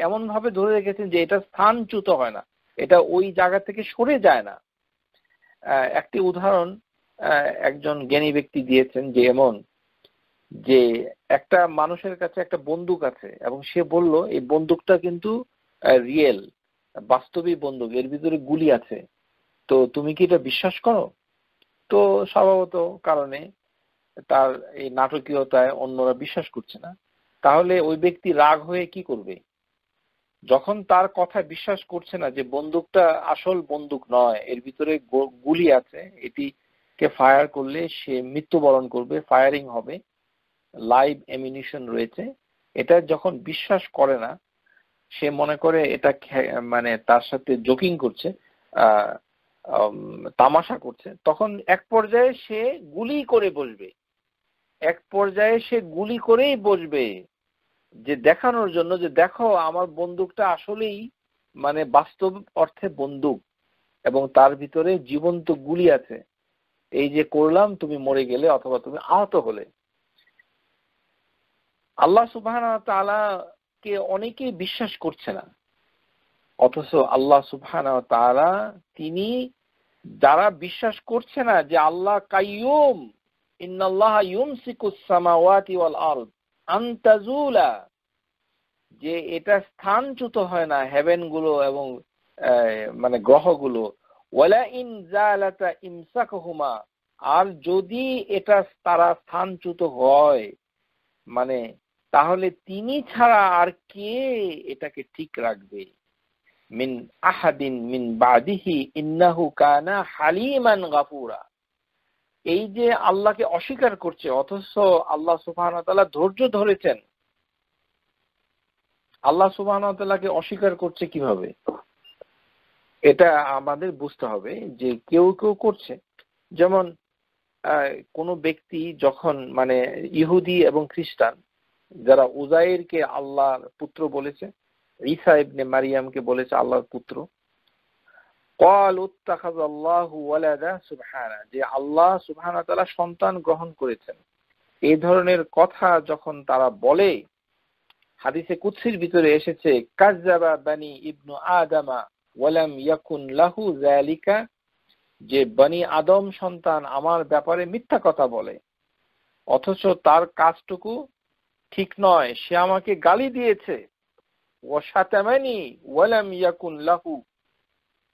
এমন ভাবে ধরে রেখেছেন যে এটা স্থানচ্যুত হয় না এটা ওই জায়গা থেকে সরে যায় না একটি উদাহরণ একজন জ্ঞানী ব্যক্তি দিয়েছেন যে এমন যে একটা মানুষের কাছে একটা বন্দুক আছে এবং সে বলল এই বন্দুকটা কিন্তু রিয়েল বাস্তবিক বন্দুক এর ভিতরে গুলি আছে তো তুমি কি এটা বিশ্বাস করো তো স্বভাবত কারণে তার এই নাটকীয়তায় অন্যরা বিশ্বাস করছে না তাহলে ওই ব্যক্তি রাগ হয়ে কি করবে যখন তার কথা বিশ্বাস করছে না যে বন্দুকটা আসল বন্দুক নয় এর ভিতরে গুলি আছে এটিকে ফায়ার করলে সে মৃত্যুবরণ করবে ফায়ারিং হবে লাইভ এমিনিশন রয়েছে এটা যখন বিশ্বাস করে না সে মনে করে এটা মানে তার সাথে জোকিং করছে তামাশা করছে তখন এক পর্যায়ে সে গুলি করে বসবে এক পর্যায়ে সে গুলি করেই বসবে যে দেখানোর জন্য যে দেখো আমার বন্দুকটা আসলেই মানে বাস্তব অর্থে বন্দুক এবং তার ভিতরে জীবন্ত গুলি আছে এই যে করলাম তুমি মরে গেলে অথবা তুমি আহত হলে আল্লাহ সুবাহ কে অনেকে বিশ্বাস করছে না অথচ আল্লাহ সুবাহ তিনি যারা বিশ্বাস করছে না যে আল্লাহ কাইয়ম যে এটা স্থানচ্যুত হয় না হেভেন গুলো এবং মানে গ্রহগুলো আর যদি এটা তারা স্থানচ্যুত হয় মানে তাহলে তিনি ছাড়া আর কে এটাকে ঠিক রাখবে মিন আহাদিন মিন বাদিহি ইন্নাহু কানা হালিমান গাপুরা এই যে আল্লাহকে অস্বীকার করছে অথচ আল্লাহ সুফান ধৈর্য ধরেছেন আল্লাহ সুফান অস্বীকার করছে কিভাবে এটা আমাদের বুঝতে হবে যে কেউ কেউ করছে যেমন কোনো ব্যক্তি যখন মানে ইহুদি এবং খ্রিস্টান যারা উজাইরকে আল্লাহর পুত্র বলেছে ঈসা ইবনে মারিয়ামকে বলেছে আল্লাহর পুত্র যে আল্লাহ সন্তান গ্রহণ করেছেন এই ধরনের কথা যখন তারা বলে হাদিসে কুৎসির ভিতরে এসেছে কাজাবা ইবনু আদামা ওয়ালাম ইয়াকুন লাহু জালিকা যে বানি আদম সন্তান আমার ব্যাপারে মিথ্যা কথা বলে অথচ তার কাজটুকু ঠিক নয় সে আমাকে গালি দিয়েছে ও ওয়াসাতামানি ওয়ালাম ইয়াকুন লাহু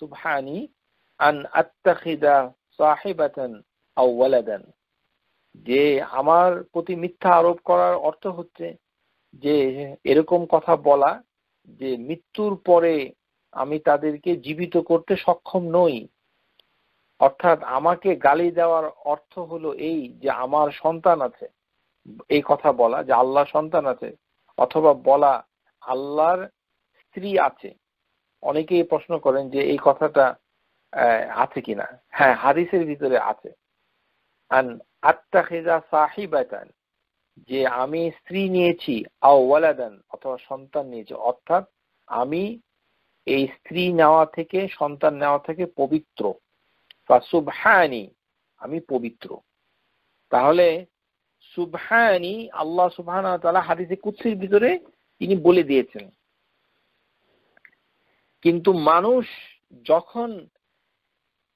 সুবহানি আন আত্মাখিদা সাহেবাতান আও ওয়ালাদান যে আমার প্রতি মিথ্যা আরোপ করার অর্থ হচ্ছে যে এরকম কথা বলা যে মৃত্যুর পরে আমি তাদেরকে জীবিত করতে সক্ষম নই অর্থাৎ আমাকে গালি দেওয়ার অর্থ হলো এই যে আমার সন্তান আছে এই কথা বলা যে আল্লাহ সন্তান আছে অথবা বলা আল্লাহর স্ত্রী আছে অনেকেই প্রশ্ন করেন যে এই কথাটা আছে কিনা হ্যাঁ হাদিসের ভিতরে আছে যে আমি স্ত্রী নিয়েছি আও ওয়ালাদান অথবা সন্তান নিয়েছি অর্থাৎ আমি এই স্ত্রী নেওয়া থেকে সন্তান নেওয়া থেকে পবিত্র সুবহানি আমি পবিত্র তাহলে সুবহানি আল্লাহ সুবহান তালা হাদিসে কুৎসির ভিতরে তিনি বলে দিয়েছেন কিন্তু মানুষ যখন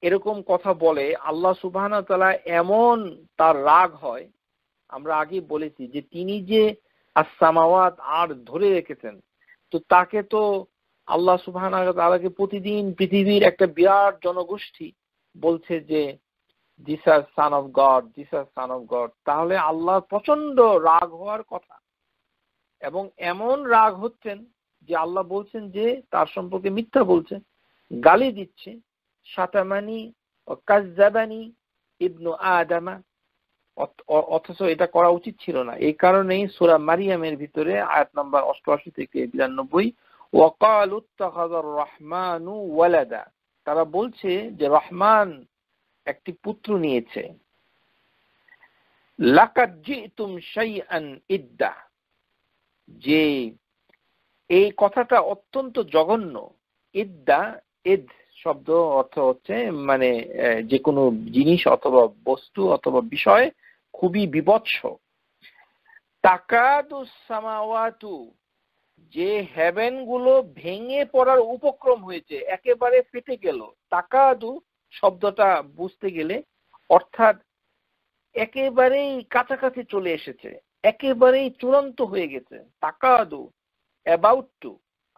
এরকম কথা বলে আল্লাহ সুবাহ তালা এমন তার রাগ হয় আমরা আগে বলেছি যে তিনি যে আসামাওয়াত আর ধরে রেখেছেন তো তাকে তো আল্লাহ সুবাহকে তালাকে প্রতিদিন পৃথিবীর একটা বিরাট জনগোষ্ঠী বলছে যে দিসার সান অফ গড দিসার সান অফ গড তাহলে আল্লাহ প্রচন্ড রাগ হওয়ার কথা এবং এমন রাগ হচ্ছেন যে আল্লাহ বলছেন যে তার সম্পর্কে মিথ্যা বলছেন গালি দিচ্ছে সাতামানি কাজাবানি ইবনু আদামা অথচ এটা করা উচিত ছিল না এই কারণেই সুরা মারিয়ামের ভিতরে আয়াত নাম্বার অষ্টআশি থেকে বিরানব্বই ওয়াকাল রহমানু ওয়ালাদা তারা বলছে যে রহমান একটি পুত্র নিয়েছে লাকাত জিতুম শাইআন ইদ্দা যে এই কথাটা অত্যন্ত জঘন্য ইদ্দা ইদ শব্দ অর্থ হচ্ছে মানে যে কোনো জিনিস অথবা বস্তু অথবা বিষয় খুবই বিবৎস তাকাদু যে হেভেন গুলো ভেঙে পড়ার উপক্রম হয়েছে একেবারে ফেটে গেল তাকাদু শব্দটা বুঝতে গেলে অর্থাৎ একেবারেই কাছাকাছি চলে এসেছে একেবারেই চূড়ান্ত হয়ে গেছে তাকাদু অ্যাবাউট টু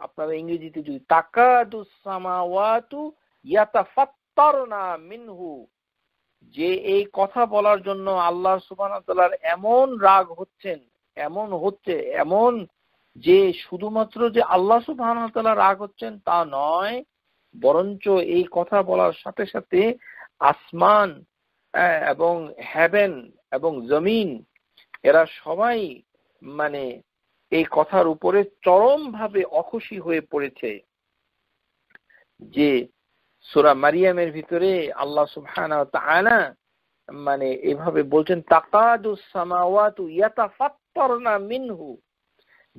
আপনারা ইংরেজিতে যদি তাকাদু সামাওয়াতু ইয়াতাফাত্তারনা মিনহু যে এই কথা বলার জন্য আল্লাহ সুবহানাহু এমন রাগ হচ্ছেন এমন হচ্ছে এমন যে শুধুমাত্র যে আল্লাহ সুবহানাহু তাআলা রাগ হচ্ছেন তা নয় বরঞ্চ এই কথা বলার সাথে সাথে আসমান এবং হ্যাবেন এবং জমিন এরা সবাই মানে এই কথার উপরে চরমভাবে অখুশি হয়ে পড়েছে যে সোরা মারিয়ামের ভিতরে আল্লাহ সুহানা মানে এভাবে বলছেন তাকাদু মিনহু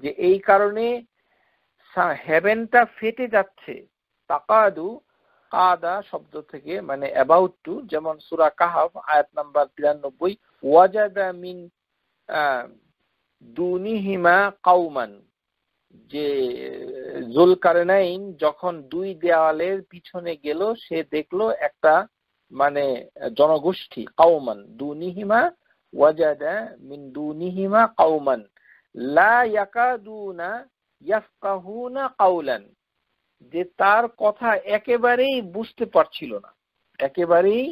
যে এই কারণে হেভেনটা ফেটে যাচ্ছে তাকাদু কাদা শব্দ থেকে মানে অ্যাবাউট টু যেমন সুরা কাহাফ আয়াত নাম্বার তিরানব্বই ওয়াজাদা মিন আহ দুনিহিমা কাউমান যে জুলকারনাইন যখন দুই দেওয়ালের পিছনে গেল সে দেখলো একটা মানে জনগোষ্ঠী কাউমান দুনিহিমা ওয়াজাদা মিন দুনিহিমা কাউমান লা ইয়াকাদুনা ইয়াফকাহুনা কাউলান যে তার কথা একেবারেই বুঝতে পারছিল না একেবারেই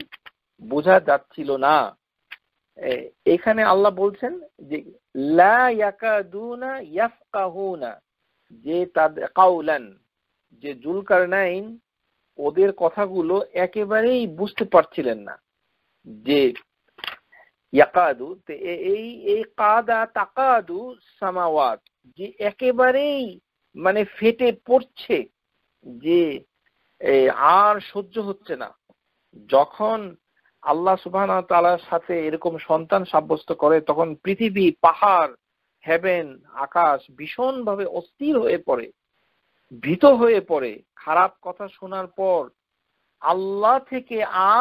বোঝা যাচ্ছিল না এখানে আল্লাহ বলছেন যে লা ইয়াকাদুনা ইয়াফকাহুনা যে তাদের কাউলান যে জুলকারনাইন ওদের কথাগুলো একেবারেই বুঝতে পারছিলেন না যে ইয়াকাদু এই এই কাদা তাকাদু সামাওয়াত যে একেবারেই মানে ফেটে পড়ছে যে আর সহ্য হচ্ছে না যখন আল্লাহ সুবাহ তালার সাথে এরকম সন্তান সাব্যস্ত করে তখন পৃথিবী পাহাড় হেভেন আকাশ ভীষণভাবে অস্থির হয়ে পড়ে ভীত হয়ে পড়ে খারাপ কথা শোনার পর আল্লাহ থেকে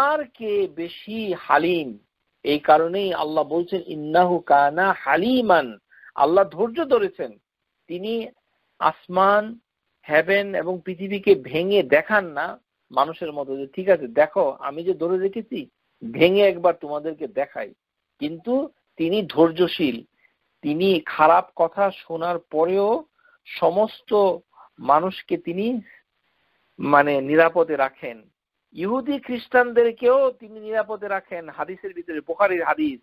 আর কে বেশি হালিম এই কারণেই আল্লাহ বলছেন ইন্নাহু কানা হালিমান আল্লাহ ধৈর্য ধরেছেন তিনি আসমান হেভেন এবং পৃথিবীকে ভেঙে দেখান না মানুষের মতো যে ঠিক আছে দেখো আমি যে ধরে রেখেছি ভেঙে একবার তোমাদেরকে দেখাই কিন্তু তিনি ধৈর্যশীল তিনি খারাপ কথা শোনার পরেও সমস্ত মানুষকে তিনি মানে নিরাপদে রাখেন ইহুদি খ্রিস্টানদেরকেও তিনি নিরাপদে রাখেন হাদিসের ভিতরে বোখারির হাদিস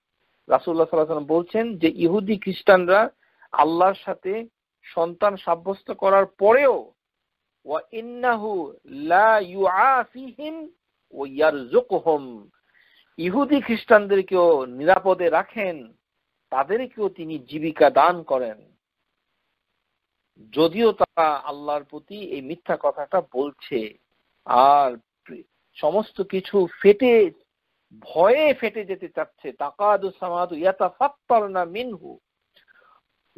রাসুল্লাহ সাল্লাম বলছেন যে ইহুদি খ্রিস্টানরা আল্লাহর সাথে সন্তান সাব্যস্ত করার পরেও ইন্নাহু লা ইউআফিহিম ওয়া ইয়ারযুকহুম ইহুদি খ্রিস্টানদেরকেও নিরাপদে রাখেন তাদেরকেও তিনি জীবিকা দান করেন যদিও তারা আল্লাহর প্রতি এই মিথ্যা কথাটা বলছে আর সমস্ত কিছু ফেটে ভয়ে ফেটে যেতে চাচ্ছে তাকাদু সামাদু ইয়াতাফাত্তারনা মিনহু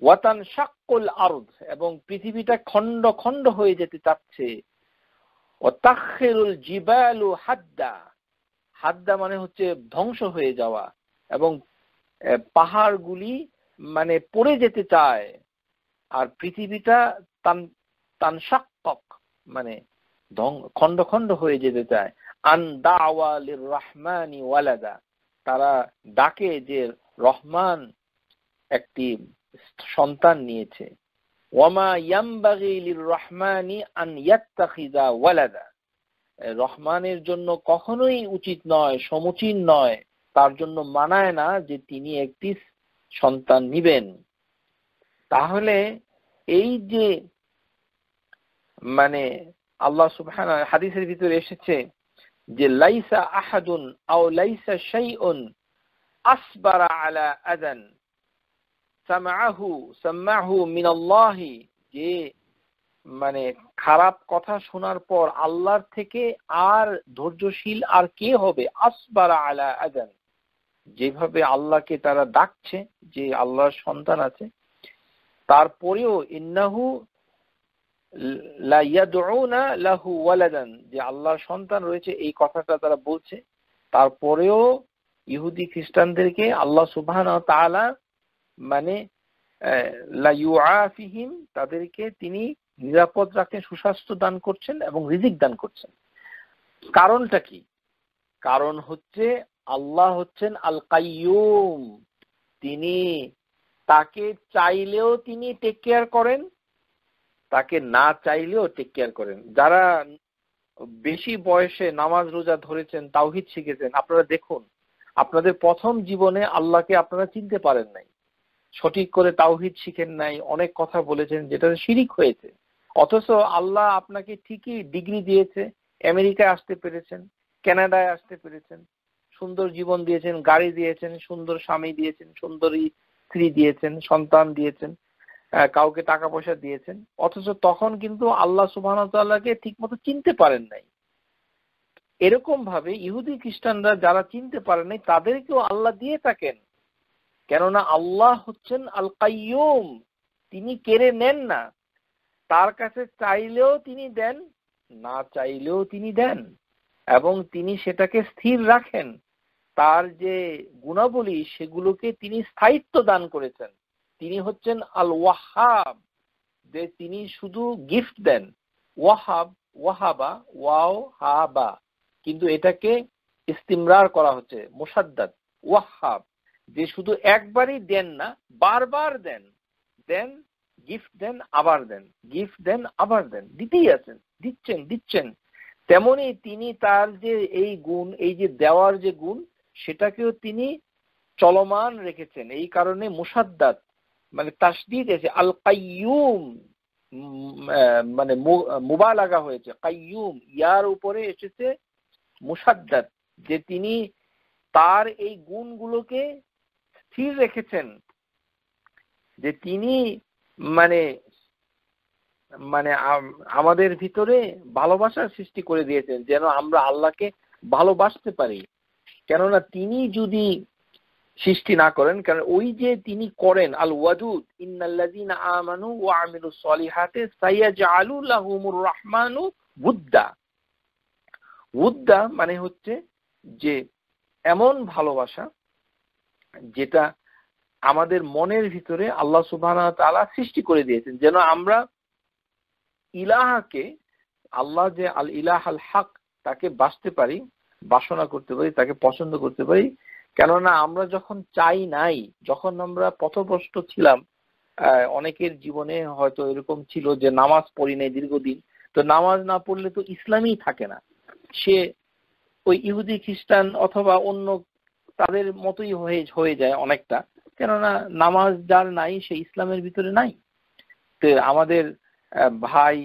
ওয়াতান শাক্কুল আরদ এবং পৃথিবীটা খণ্ড খণ্ড হয়ে যেতে চাচ্ছে ও তাখিরুল জিবালু হাদ্দা হাদ্দা মানে হচ্ছে ধ্বংস হয়ে যাওয়া এবং পাহাড়গুলি মানে পড়ে যেতে চায় আর পৃথিবীটা তান তানসাক্কক মানে খন্ড খন্ড হয়ে যেতে চায় আন দাওয়াল রহমানি ওয়ালাদা তারা ডাকে যে রহমান একটি সন্তান নিয়েছে ওয়ামা ইয়ামবাগি রহমানি আন ইয়াত্তাখিদা ওয়ালাদা রহমানের জন্য কখনোই উচিত নয় সমুচীন নয় তার জন্য মানায় না যে তিনি একটি সন্তান নিবেন তাহলে এই যে মানে আল্লাহ সুবহান হাদিসের ভিতরে এসেছে যে লাইসা আহাদুন আও লাইসা শাইউন আসবারা আলা আদান সামাহু সামাহু মিনাল্লাহি যে মানে খারাপ কথা শোনার পর আল্লাহর থেকে আর ধৈর্যশীল আর কে হবে আসবারা আলা আজান যেভাবে আল্লাহকে তারা ডাকছে যে আল্লাহর সন্তান আছে তারপরেও ইন্নাহু লাহু ওয়ালাদান যে আল্লাহর সন্তান রয়েছে এই কথাটা তারা বলছে তারপরেও ইহুদি খ্রিস্টানদেরকে আল্লাহ সুবাহ তালা মানে লাইফিহীন তাদেরকে তিনি নিরাপদ রাখেন সুস্বাস্থ্য দান করছেন এবং রিজিক দান করছেন কারণটা কি কারণ হচ্ছে আল্লাহ হচ্ছেন আল কাইয়ুম তিনি তাকে চাইলেও তিনি টেক কেয়ার করেন তাকে না চাইলেও টেক কেয়ার করেন যারা বেশি বয়সে নামাজ রোজা ধরেছেন তাওহিদ শিখেছেন আপনারা দেখুন আপনাদের প্রথম জীবনে আল্লাহকে আপনারা চিনতে পারেন নাই সঠিক করে তাওহিদ শিখেন নাই অনেক কথা বলেছেন যেটা শিরিক হয়েছে অথচ আল্লাহ আপনাকে ঠিকই ডিগ্রি দিয়েছে আমেরিকায় আসতে পেরেছেন ক্যানাডায় আসতে পেরেছেন সুন্দর জীবন দিয়েছেন গাড়ি দিয়েছেন সুন্দর স্বামী দিয়েছেন সুন্দরী স্ত্রী দিয়েছেন সন্তান দিয়েছেন কাউকে টাকা পয়সা দিয়েছেন অথচ তখন কিন্তু আল্লাহ সুবাহকে ঠিক মতো চিনতে পারেন নাই এরকম ভাবে ইহুদি খ্রিস্টানরা যারা চিনতে পারেন নাই তাদেরকেও আল্লাহ দিয়ে থাকেন কেননা আল্লাহ হচ্ছেন আল কাইয়ুম তিনি কেড়ে নেন না তার কাছে চাইলেও তিনি দেন না চাইলেও তিনি দেন এবং তিনি সেটাকে স্থির রাখেন তার যে গুণাবলী সেগুলোকে তিনি স্থায়িত্ব দান করেছেন তিনি হচ্ছেন আল ওয়াহাব যে তিনি শুধু গিফট দেন ওয়াহাব ওয়াহাবা ওয়াও হাবা কিন্তু এটাকে ইস্তিমরার করা হচ্ছে মোসাদ্দাদ ওয়াহাব যে শুধু একবারই দেন না বারবার দেন দেন গিফট দেন আবার দেন গিফট দেন আবার দেন দিতেই আছেন দিচ্ছেন দিচ্ছেন তেমনি তিনি তার যে এই গুণ এই যে দেওয়ার যে গুণ সেটাকেও তিনি চলমান রেখেছেন এই কারণে মুসাদ্দাত মানে তাসদিদ এসে আল কাইয়ুম মানে মুবা লাগা হয়েছে কাইয়ুম ইয়ার উপরে এসেছে মুসাদ্দাত যে তিনি তার এই গুণগুলোকে স্থির রেখেছেন যে তিনি মানে মানে আমাদের ভিতরে ভালোবাসার সৃষ্টি করে দিয়েছেন যেন আমরা আল্লাহকে ভালোবাসতে পারি কেননা তিনি যদি সৃষ্টি না করেন কারণ ওই যে তিনি করেন আল ওয়াদুদ ইন্নাল্লাযিনা আমানু ওয়া আমিলুস সলিহাতে সাইয়াজআলু লাহুমুর রাহমানু উদ্দা উদ্দা মানে হচ্ছে যে এমন ভালোবাসা যেটা আমাদের মনের ভিতরে আল্লাহ সুবাহ তালা সৃষ্টি করে দিয়েছেন যেন আমরা ইলাহাকে আল্লাহ যে আল ইলাহ আল হাক তাকে বাঁচতে পারি বাসনা করতে পারি তাকে পছন্দ করতে পারি কেননা আমরা যখন চাই নাই যখন আমরা পথভ্রষ্ট ছিলাম অনেকের জীবনে হয়তো এরকম ছিল যে নামাজ পড়ি নাই দীর্ঘদিন তো নামাজ না পড়লে তো ইসলামই থাকে না সে ওই ইহুদি খ্রিস্টান অথবা অন্য তাদের মতোই হয়ে হয়ে যায় অনেকটা কেননা নামাজ যার নাই সে ইসলামের ভিতরে নাই তো আমাদের ভাই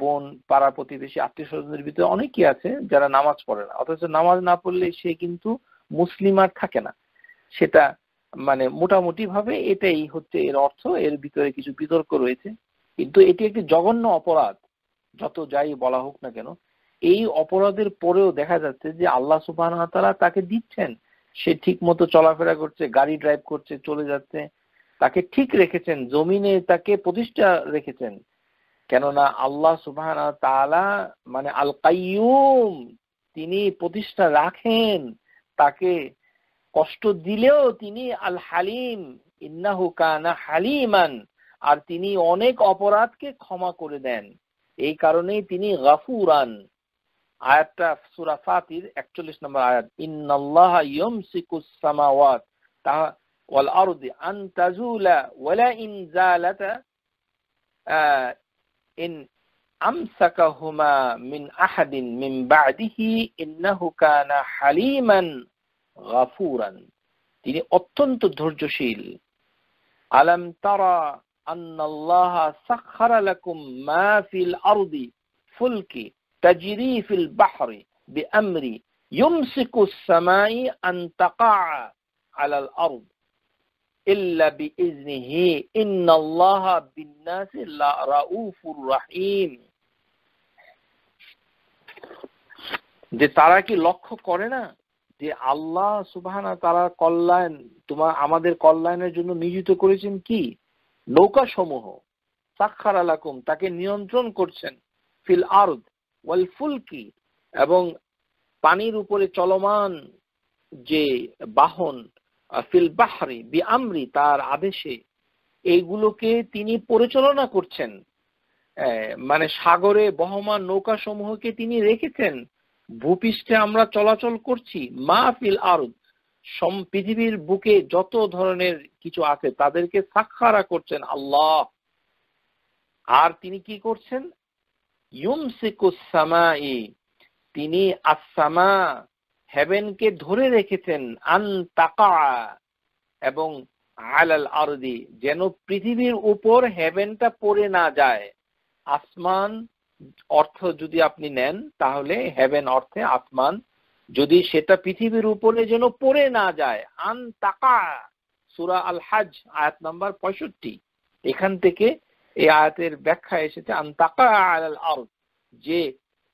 বোন পাড়া প্রতিবেশী আত্মীয় স্বজনদের ভিতরে অনেকেই আছে যারা নামাজ পড়ে না অথচ নামাজ না পড়লে সে কিন্তু মুসলিম আর থাকে না সেটা মানে মোটামুটি ভাবে এটাই হচ্ছে এর অর্থ এর ভিতরে কিছু বিতর্ক রয়েছে কিন্তু এটি একটি জঘন্য অপরাধ যত যাই বলা হোক না কেন এই অপরাধের পরেও দেখা যাচ্ছে যে আল্লাহ সুবাহ তাকে দিচ্ছেন সে ঠিক মতো চলাফেরা করছে গাড়ি ড্রাইভ করছে চলে যাচ্ছে তাকে ঠিক রেখেছেন জমিনে তাকে প্রতিষ্ঠা রেখেছেন কেননা আল্লাহ সুবাহ তালা মানে আল কাইয়ুম তিনি প্রতিষ্ঠা রাখেন তাকে কষ্ট দিলেও তিনি আল হালিম ইন্নাহু কানা হালিমান আর তিনি অনেক অপরাধকে ক্ষমা করে দেন এই কারণেই তিনি গাফুরান আয়াতটা সুরা ফাতির একচল্লিশ নম্বর আয়াত ইন্নাল্লাহ ইয়মসিকুস সামাওয়াত তাহা ওয়াল আরদি আন তাজুলা ওয়ালা ইন জালাতা ইন আমসাকাহুমা মিন আহাদিন মিন বাদিহি ইন্নাহু কানা হালিমান গাফুরান তিনি অত্যন্ত ধৈর্যশীল আলাম তারা আন্নাল্লাহ সাখখারা লাকুম মা ফিল আরদি ফুলকি تجري في البحر بأمري يمسك السماء أن تقع على الأرض إلا بإذنه إن الله بالناس لرؤوف رحيم যে তারা কি লক্ষ্য করে না যে আল্লাহ সুবাহানা তারা কল্যাণ তোমার আমাদের কল্যাণের জন্য নিয়োজিত করেছেন কি নৌকা সমূহ সাক্ষার আলাকুম তাকে নিয়ন্ত্রণ করছেন ফিল আর্দ ওয়াল ফুলকি এবং পানির উপরে চলমান যে বাহন ফিল বাহারি বি আমরি তার আদেশে এইগুলোকে তিনি পরিচালনা করছেন মানে সাগরে বহমান নৌকা সমূহকে তিনি রেখেছেন ভূপৃষ্ঠে আমরা চলাচল করছি মা ফিল আরুদ সম পৃথিবীর বুকে যত ধরনের কিছু আছে তাদেরকে সাক্ষারা করছেন আল্লাহ আর তিনি কি করছেন ইউমসিকুসামাই তিনি আসামা কে ধরে রেখেছেন আন তাকা এবং আলাল আরদি যেন পৃথিবীর উপর হেভেনটা পড়ে না যায় আসমান অর্থ যদি আপনি নেন তাহলে হেভেন অর্থে আসমান যদি সেটা পৃথিবীর উপরে যেন পড়ে না যায় আন তাকা সুরা আল হাজ আয়াত নাম্বার পঁয়ষট্টি এখান থেকে এই আয়াতের ব্যাখ্যা এসেছে যে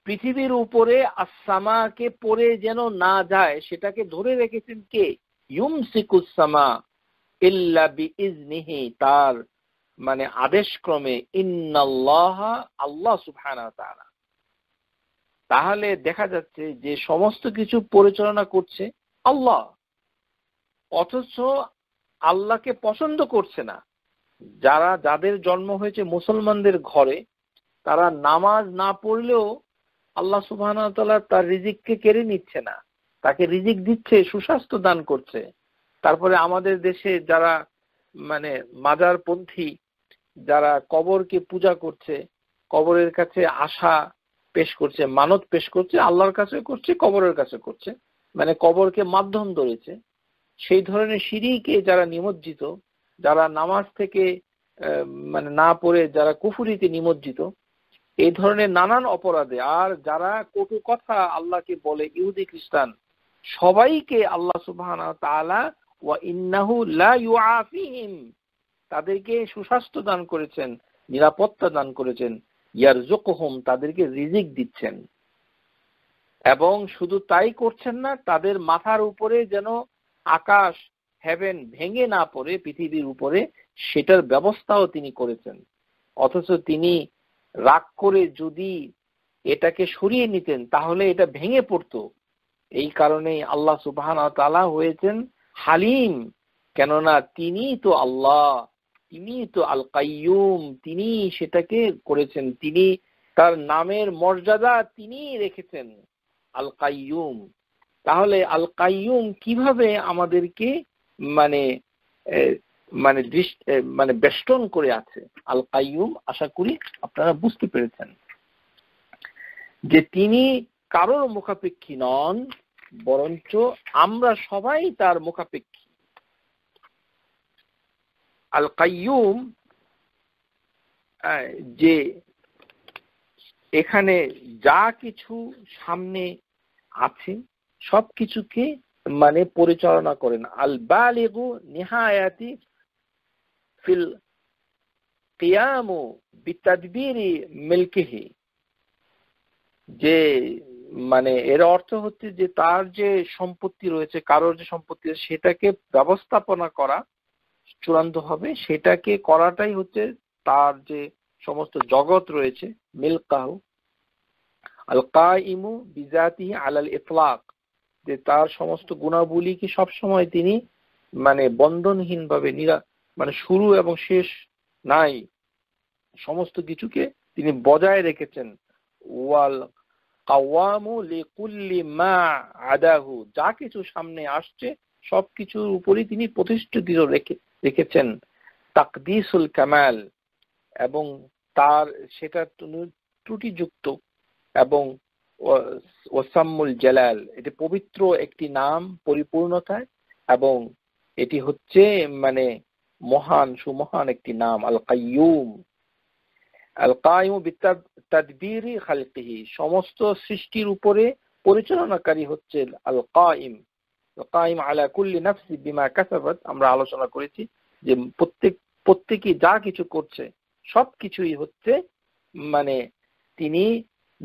পৃথিবীর উপরে আসামাকে পড়ে যেন না যায় সেটাকে ধরে রেখেছেন কে ইউম ইল্লা বিইজনিহি তার মানে আদেশক্রমে ক্রমে আল্লাহ সুবহানাহু তাহলে দেখা যাচ্ছে যে সমস্ত কিছু পরিচালনা করছে আল্লাহ অথচ আল্লাহকে পছন্দ করছে না যারা যাদের জন্ম হয়েছে মুসলমানদের ঘরে তারা নামাজ না পড়লেও আল্লাহ সুবাহ তার রিজিককে কেড়ে নিচ্ছে না তাকে রিজিক দিচ্ছে সুস্বাস্থ্য দান করছে তারপরে আমাদের দেশে যারা মানে মাজারপন্থী যারা কবরকে পূজা করছে কবরের কাছে আশা পেশ করছে মানত পেশ করছে আল্লাহর কাছে করছে কবরের কাছে করছে মানে কবরকে মাধ্যম ধরেছে সেই ধরনের সিঁড়িকে যারা নিমজ্জিত যারা নামাজ থেকে মানে না পড়ে যারা কুফুরিতে নিমজ্জিত এই ধরনের নানান অপরাধে আর যারা কটু কথা আল্লাহকে বলে ইহুদি খ্রিস্টান সবাইকে আল্লাহ সুবাহ তাদেরকে সুস্বাস্থ্য দান করেছেন নিরাপত্তা দান করেছেন ইয়ার জোকহম তাদেরকে রিজিক দিচ্ছেন এবং শুধু তাই করছেন না তাদের মাথার উপরে যেন আকাশ হ্যাভেন ভেঙে না পড়ে পৃথিবীর উপরে সেটার ব্যবস্থাও তিনি করেছেন অথচ তিনি রাগ করে যদি এটাকে সরিয়ে নিতেন তাহলে এটা ভেঙে পড়তো এই কারণেই আল্লাহ সুবাহান তালা হয়েছেন হালিম কেননা তিনি তো আল্লাহ তিনি তো আল কাইম তিনি সেটাকে করেছেন তিনি তার নামের মর্যাদা তিনি রেখেছেন আল কাইম তাহলে আল কাইম কিভাবে আমাদেরকে মানে মানে মানে বেষ্টন করে আছে আল কাইম আশা করি আপনারা বুঝতে পেরেছেন যে তিনি কারোর মুখাপেক্ষী নন বরঞ্চ আমরা সবাই তার মুখাপেক্ষী আল কাইম যে এখানে যা কিছু সামনে আছে সব কিছুকে মানে পরিচালনা করেন আল বালিগু নিহায়াতি ফিল কিয়ামু বিতাদবিরি মিলকিহি যে মানে এর অর্থ হচ্ছে যে তার যে সম্পত্তি রয়েছে কারোর যে সম্পত্তি সেটাকে ব্যবস্থাপনা করা চূড়ান্ত হবে সেটাকে করাটাই হচ্ছে তার যে সমস্ত জগৎ রয়েছে মিলকাহু আল ইমু বিজাতি আলাল ইফলাক যে তার সমস্ত গুণাবলী কি সবসময় তিনি মানে বন্ধনহীন ভাবে নিরা মানে শুরু এবং শেষ নাই সমস্ত কিছুকে তিনি বজায় রেখেছেন ওয়াল কাওয়ামু লিকুল্লি মা আদাহু যা কিছু সামনে আসছে সবকিছুর উপরই তিনি প্রতিষ্ঠিত রেখে রেখেছেন তাকদিসুল কামাল এবং তার সেটা ত্রুটিযুক্ত এবং ওসাম্মুল জালাল এটি পবিত্র একটি নাম পরিপূর্ণতায় এবং এটি হচ্ছে মানে মহান সুমহান একটি নাম আল কাইম আল কায়ুম তাদবিরি খালকিহি সমস্ত সৃষ্টির উপরে পরিচালনাকারী হচ্ছে আল কাইম কাইম আলা কুল্লি নাফসি বিমা কাসাবাত আমরা আলোচনা করেছি যে প্রত্যেক প্রত্যেকে যা কিছু করছে সব কিছুই হচ্ছে মানে তিনি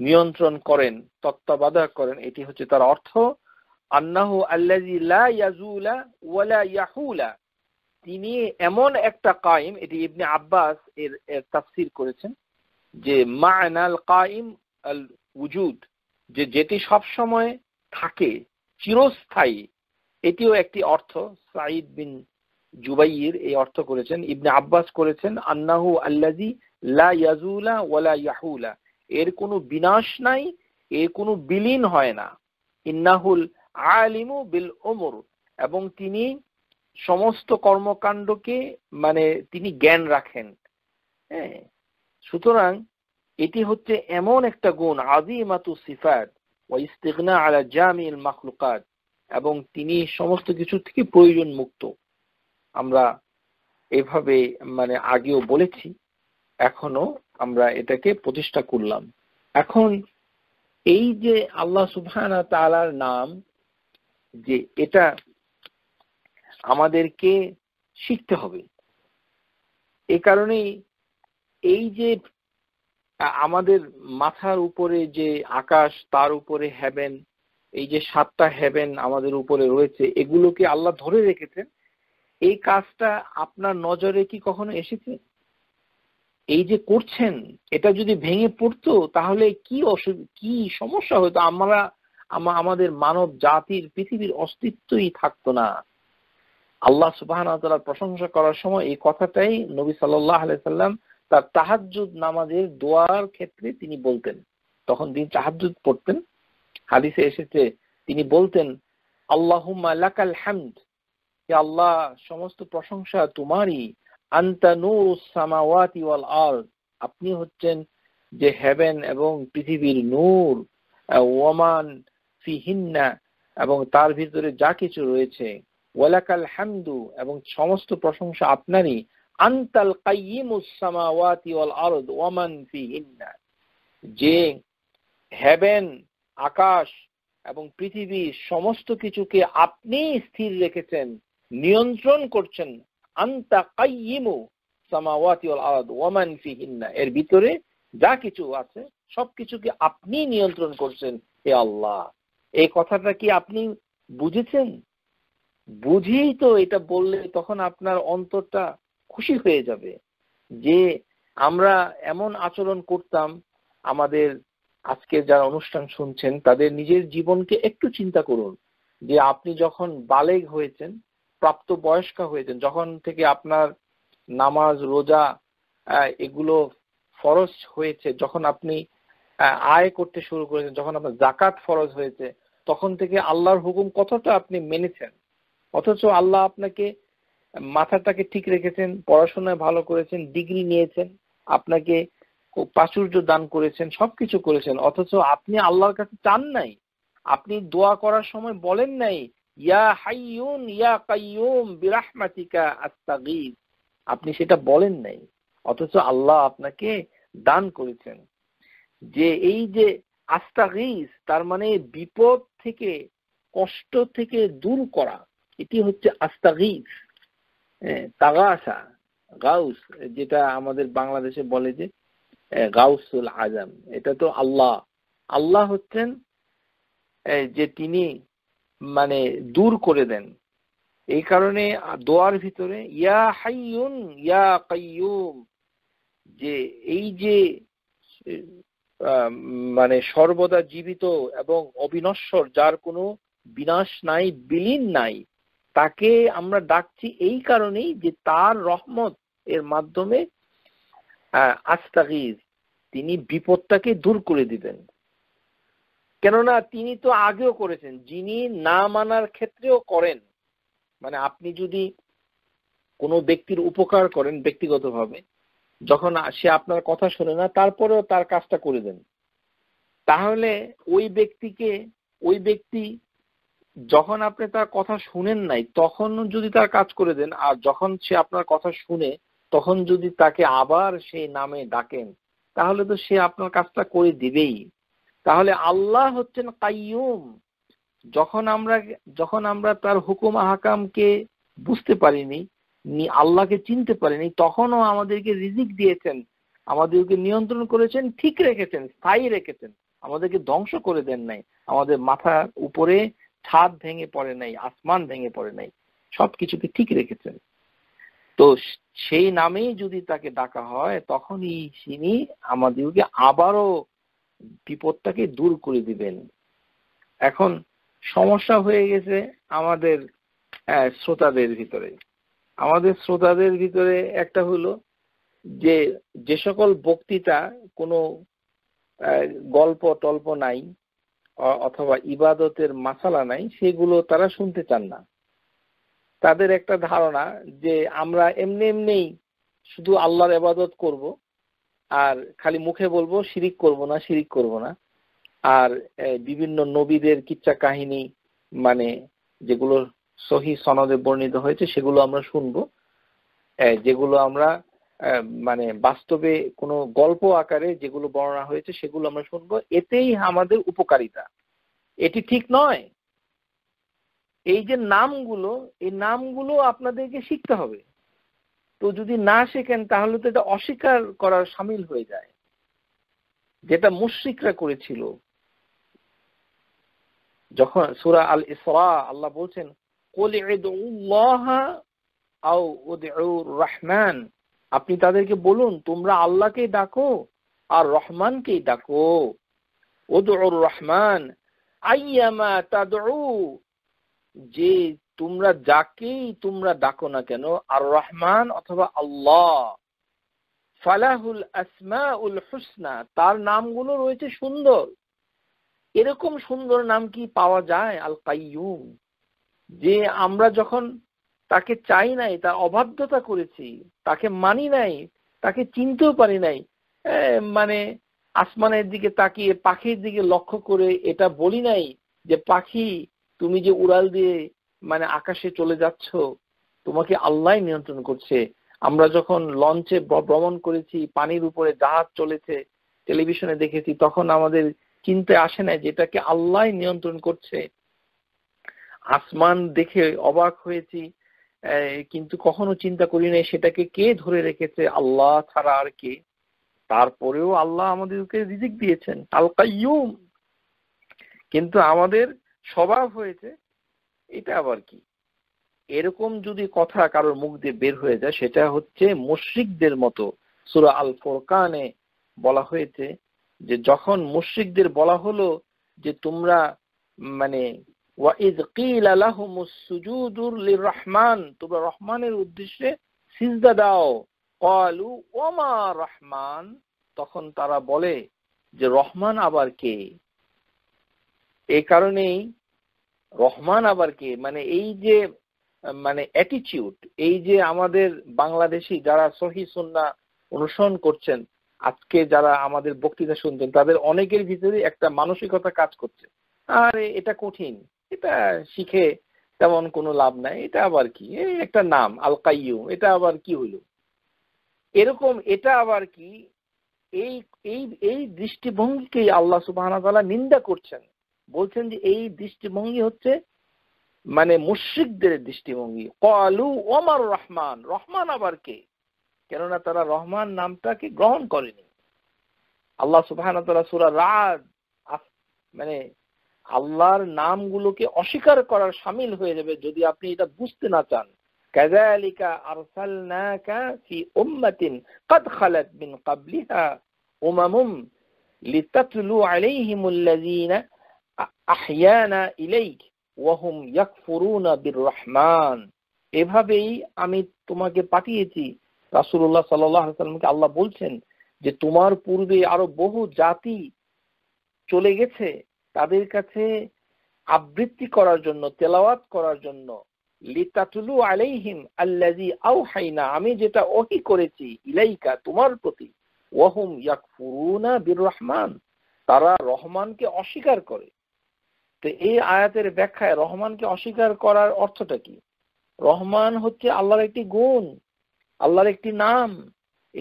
নিয়ন্ত্রণ করেন তত্ত্বাবধায়ক করেন এটি হচ্ছে তার অর্থ আন্নাহু আল্লাজি লা ইয়াজুলা ওয়ালা ইয়াহুলা তিনি এমন একটা কায়েম এটি ইবনে আব্বাস এর তাফসির করেছেন যে মানাল কায়েম আল উজুদ যে যেটি সবসময় থাকে চিরস্থায়ী এটিও একটি অর্থ সাইদ বিন জুবাইর এই অর্থ করেছেন ইবনে আব্বাস করেছেন আন্নাহু আল্লাজি লা ইয়াজুলা ওয়ালা ইয়াহুলা এর কোনো বিনাশ নাই এর কোনো বিলীন হয় না ইন্নাহুল আলিমু বিল ওমর এবং তিনি সমস্ত কর্মকাণ্ডকে মানে তিনি জ্ঞান রাখেন হ্যাঁ সুতরাং এটি হচ্ছে এমন একটা গুণ মাতু সিফাত ওয়া ইস্তিগনা আলা জামিল মাখলুকাত এবং তিনি সমস্ত কিছু থেকে প্রয়োজন মুক্ত আমরা এভাবে মানে আগেও বলেছি এখনো আমরা এটাকে প্রতিষ্ঠা করলাম এখন এই যে আল্লাহ সুফান তালার নাম যে এটা আমাদেরকে শিখতে হবে এ কারণেই এই যে আমাদের মাথার উপরে যে আকাশ তার উপরে হ্যাবেন এই যে সাতটা হ্যাবেন আমাদের উপরে রয়েছে এগুলোকে আল্লাহ ধরে রেখেছেন এই কাজটা আপনার নজরে কি কখনো এসেছে এই যে করছেন এটা যদি ভেঙে পড়তো তাহলে কি অসুবিধা কি সমস্যা হতো আমরা আমাদের মানব জাতির পৃথিবীর অস্তিত্বই থাকতো না আল্লাহ সুবাহ প্রশংসা করার সময় এই কথাটাই নবী সাল্লাহ সাল্লাম তার তাহাজুদ নামাজের দোয়ার ক্ষেত্রে তিনি বলতেন তখন তিনি তাহাজুদ পড়তেন হাদিসে এসেছে তিনি বলতেন আল্লাহ আল্লাহ সমস্ত প্রশংসা তোমারই সামাওয়াতি ওয়াল আর্দ আপনি হচ্ছেন যে হেভেন এবং পৃথিবীর নূর ওমান ফিহিন্না এবং তার ভিতরে যা কিছু রয়েছে ওয়ালাকাল হামদু এবং সমস্ত প্রশংসা আপনারই আন্তাল কাইয়িমুস সামাওয়াতি ওয়াল আরদ ওয়ামান ফিহিন্না যে হেভেন আকাশ এবং পৃথিবীর সমস্ত কিছুকে আপনি স্থির রেখেছেন নিয়ন্ত্রণ করছেন এর ভিতরে যা কিছু আছে সব কিছুকে আপনি নিয়ন্ত্রণ করছেন হে আল্লাহ এই কথাটা কি আপনি বুঝেছেন বুঝেই তো এটা বললে তখন আপনার অন্তরটা খুশি হয়ে যাবে যে আমরা এমন আচরণ করতাম আমাদের আজকে যারা অনুষ্ঠান শুনছেন তাদের নিজের জীবনকে একটু চিন্তা করুন যে আপনি যখন বালেগ হয়েছেন প্রাপ্ত বয়স্ক হয়েছেন যখন থেকে আপনার নামাজ রোজা এগুলো ফরজ হয়েছে যখন আপনি আয় করতে শুরু করেছেন যখন আপনার জাকাত ফরজ হয়েছে তখন থেকে আল্লাহর হুকুম কতটা আপনি মেনেছেন অথচ আল্লাহ আপনাকে মাথাটাকে ঠিক রেখেছেন পড়াশোনায় ভালো করেছেন ডিগ্রি নিয়েছেন আপনাকে প্রাচুর্য দান করেছেন সবকিছু করেছেন অথচ আপনি আল্লাহর কাছে চান নাই আপনি দোয়া করার সময় বলেন নাই ইয়া হাইয়ুন ইয়া কাইয়ুম বিরাহমাতিকা আপনি সেটা বলেন নাই অথচ আল্লাহ আপনাকে দান করেছেন যে এই যে আস্তাগিজ তার মানে বিপদ থেকে কষ্ট থেকে দূর করা এটি হচ্ছে আস্তাগিজ তাগাসা গাউস যেটা আমাদের বাংলাদেশে বলে যে গাউসুল আজম এটা তো আল্লাহ আল্লাহ হচ্ছেন যে তিনি মানে দূর করে দেন এই কারণে দোয়ার ভিতরে ইয়া হাইয়ুন ইয়া কাইয়ুম যে এই যে মানে সর্বদা জীবিত এবং অবিনশ্বর যার কোনো বিনাশ নাই বিলীন নাই তাকে আমরা ডাকছি এই কারণেই যে তার রহমত এর মাধ্যমে আস্তাগিজ তিনি বিপদটাকে দূর করে দিবেন কেননা তিনি তো আগেও করেছেন যিনি না মানার ক্ষেত্রেও করেন মানে আপনি যদি কোনো ব্যক্তির উপকার করেন ব্যক্তিগতভাবে যখন সে আপনার কথা শোনে না তারপরেও তার কাজটা করে দেন তাহলে ওই ব্যক্তিকে ওই ব্যক্তি যখন আপনি তার কথা শুনেন নাই তখন যদি তার কাজ করে দেন আর যখন সে আপনার কথা শুনে তখন যদি তাকে আবার সেই নামে ডাকেন তাহলে তো সে আপনার কাজটা করে দিবেই তাহলে আল্লাহ হচ্ছেন কাইয়ুম যখন আমরা যখন আমরা তার হুকুম আহকামকে বুঝতে পারিনি আল্লাহকে চিনতে পারিনি তখনও আমাদেরকে রিজিক দিয়েছেন আমাদেরকে নিয়ন্ত্রণ করেছেন ঠিক রেখেছেন স্থায়ী রেখেছেন আমাদেরকে ধ্বংস করে দেন নাই আমাদের মাথার উপরে ছাদ ভেঙে পড়ে নাই আসমান ভেঙে পড়ে নাই সবকিছুকে ঠিক রেখেছেন তো সেই নামেই যদি তাকে ডাকা হয় তখনই তিনি আমাদেরকে আবারও বিপদটাকে দূর করে দিবেন এখন সমস্যা হয়ে গেছে আমাদের শ্রোতাদের ভিতরে আমাদের শ্রোতাদের ভিতরে একটা হলো যে যে সকল বক্তৃতা কোনো গল্প টল্প নাই অথবা ইবাদতের মাসালা নাই সেগুলো তারা শুনতে চান না তাদের একটা ধারণা যে আমরা এমনি এমনি শুধু আল্লাহর এবাদত করব আর খালি মুখে বলবো শিরিক করব না শিরিক করব না আর বিভিন্ন নবীদের কিচ্ছা কাহিনী মানে যেগুলো সহি সনদে বর্ণিত হয়েছে সেগুলো আমরা শুনবো যেগুলো আমরা মানে বাস্তবে কোনো গল্প আকারে যেগুলো বর্ণনা হয়েছে সেগুলো আমরা শুনবো এতেই আমাদের উপকারিতা এটি ঠিক নয় এই যে নামগুলো এই নামগুলো আপনাদেরকে শিখতে হবে তো যদি না শেখেন তাহলে তো এটা অস্বীকার করার সামিল হয়ে যায় যেটা মুশ্রিকরা করেছিল যখন সুরা আল ইসরা আল্লাহ বলছেন রহমান আপনি তাদেরকে বলুন তোমরা আল্লাহকে ডাকো আর রহমানকে ডাকো ওদ রহমান আইয়ামা তাদ যে তোমরা যাকেই তোমরা ডাকো না কেন আর রহমান অথবা আল্লাহ ফালাহুল আসমা উল হুসনা তার নামগুলো রয়েছে সুন্দর এরকম সুন্দর নাম কি পাওয়া যায় আল কাইয়ুম যে আমরা যখন তাকে চাই নাই তার অবাধ্যতা করেছি তাকে মানি নাই তাকে চিনতেও পারি নাই মানে আসমানের দিকে তাকিয়ে পাখির দিকে লক্ষ্য করে এটা বলি নাই যে পাখি তুমি যে উড়াল দিয়ে মানে আকাশে চলে যাচ্ছ তোমাকে আল্লাহ নিয়ন্ত্রণ করছে আমরা যখন লঞ্চে ভ্রমণ করেছি পানির উপরে জাহাজ চলেছে টেলিভিশনে দেখেছি তখন আমাদের চিন্তায় আসে না যেটাকে আল্লাহ নিয়ন্ত্রণ করছে আসমান দেখে অবাক হয়েছি কিন্তু কখনো চিন্তা করি নাই সেটাকে কে ধরে রেখেছে আল্লাহ ছাড়া আর কে তারপরেও আল্লাহ আমাদেরকে রিজিক দিয়েছেন আল কাইয়ুম কিন্তু আমাদের স্বভাব হয়েছে এটা আবার কি এরকম যদি কথা কারোর মুখ দিয়ে বের হয়ে যায় সেটা হচ্ছে মুশ্রিকদের মতো সুরা আল ফোরকানে বলা হয়েছে যে যখন মুশ্রিকদের বলা হলো যে তোমরা মানে রহমান তোমরা রহমানের উদ্দেশ্যে সিজদা দাও কলু ওমা রহমান তখন তারা বলে যে রহমান আবার কে এ কারণেই রহমান আবার কে মানে এই যে মানে অ্যাটিচিউড এই যে আমাদের বাংলাদেশি যারা সহি সন্না অনুসরণ করছেন আজকে যারা আমাদের বক্তৃতা শুনছেন তাদের অনেকের ভিতরে একটা মানসিকতা কাজ করছে আরে এটা কঠিন এটা শিখে তেমন কোনো লাভ নাই এটা আবার কি একটা নাম আল এটা আবার কি হইল এরকম এটা আবার কি এই এই এই দৃষ্টিভঙ্গিকেই আল্লাহ সুবাহ নিন্দা করছেন বলছেন যে এই দৃষ্টিভঙ্গি হচ্ছে মানে মুশ্রিকদের দৃষ্টিভঙ্গি কলু ওমার রহমান রহমান আবার কে কেননা তারা রহমান নামটাকে গ্রহণ করেনি আল্লাহ সুবাহ সুরা রাজ মানে আল্লাহর নামগুলোকে অস্বীকার করার সামিল হয়ে যাবে যদি আপনি এটা বুঝতে না চান কাযালিকা আরসালনাকা ফি উম্মাতিন قد خلت من قبلها আহিয়ানা ইলেইক ওয়াহুম ইয়াকফুরুনা বির রহমান এভাবেই আমি তোমাকে পাঠিয়েছি সাল্লামকে আল্লাহ বলছেন যে তোমার পূর্বে আরো বহু জাতি চলে গেছে তাদের কাছে আবৃত্তি করার জন্য তেলাওয়াত করার জন্য লিতাতুলু আলাইহিম আল্লাজি আউহাইনা আমি যেটা ওহি করেছি ইলাইকা তোমার প্রতি ওয়াহুম ইয়াকফুরুনা বির রহমান তারা রহমানকে অস্বীকার করে তো এই আয়াতের ব্যাখ্যায় রহমানকে অস্বীকার করার অর্থটা কি রহমান হচ্ছে আল্লাহর একটি গুণ আল্লাহর একটি নাম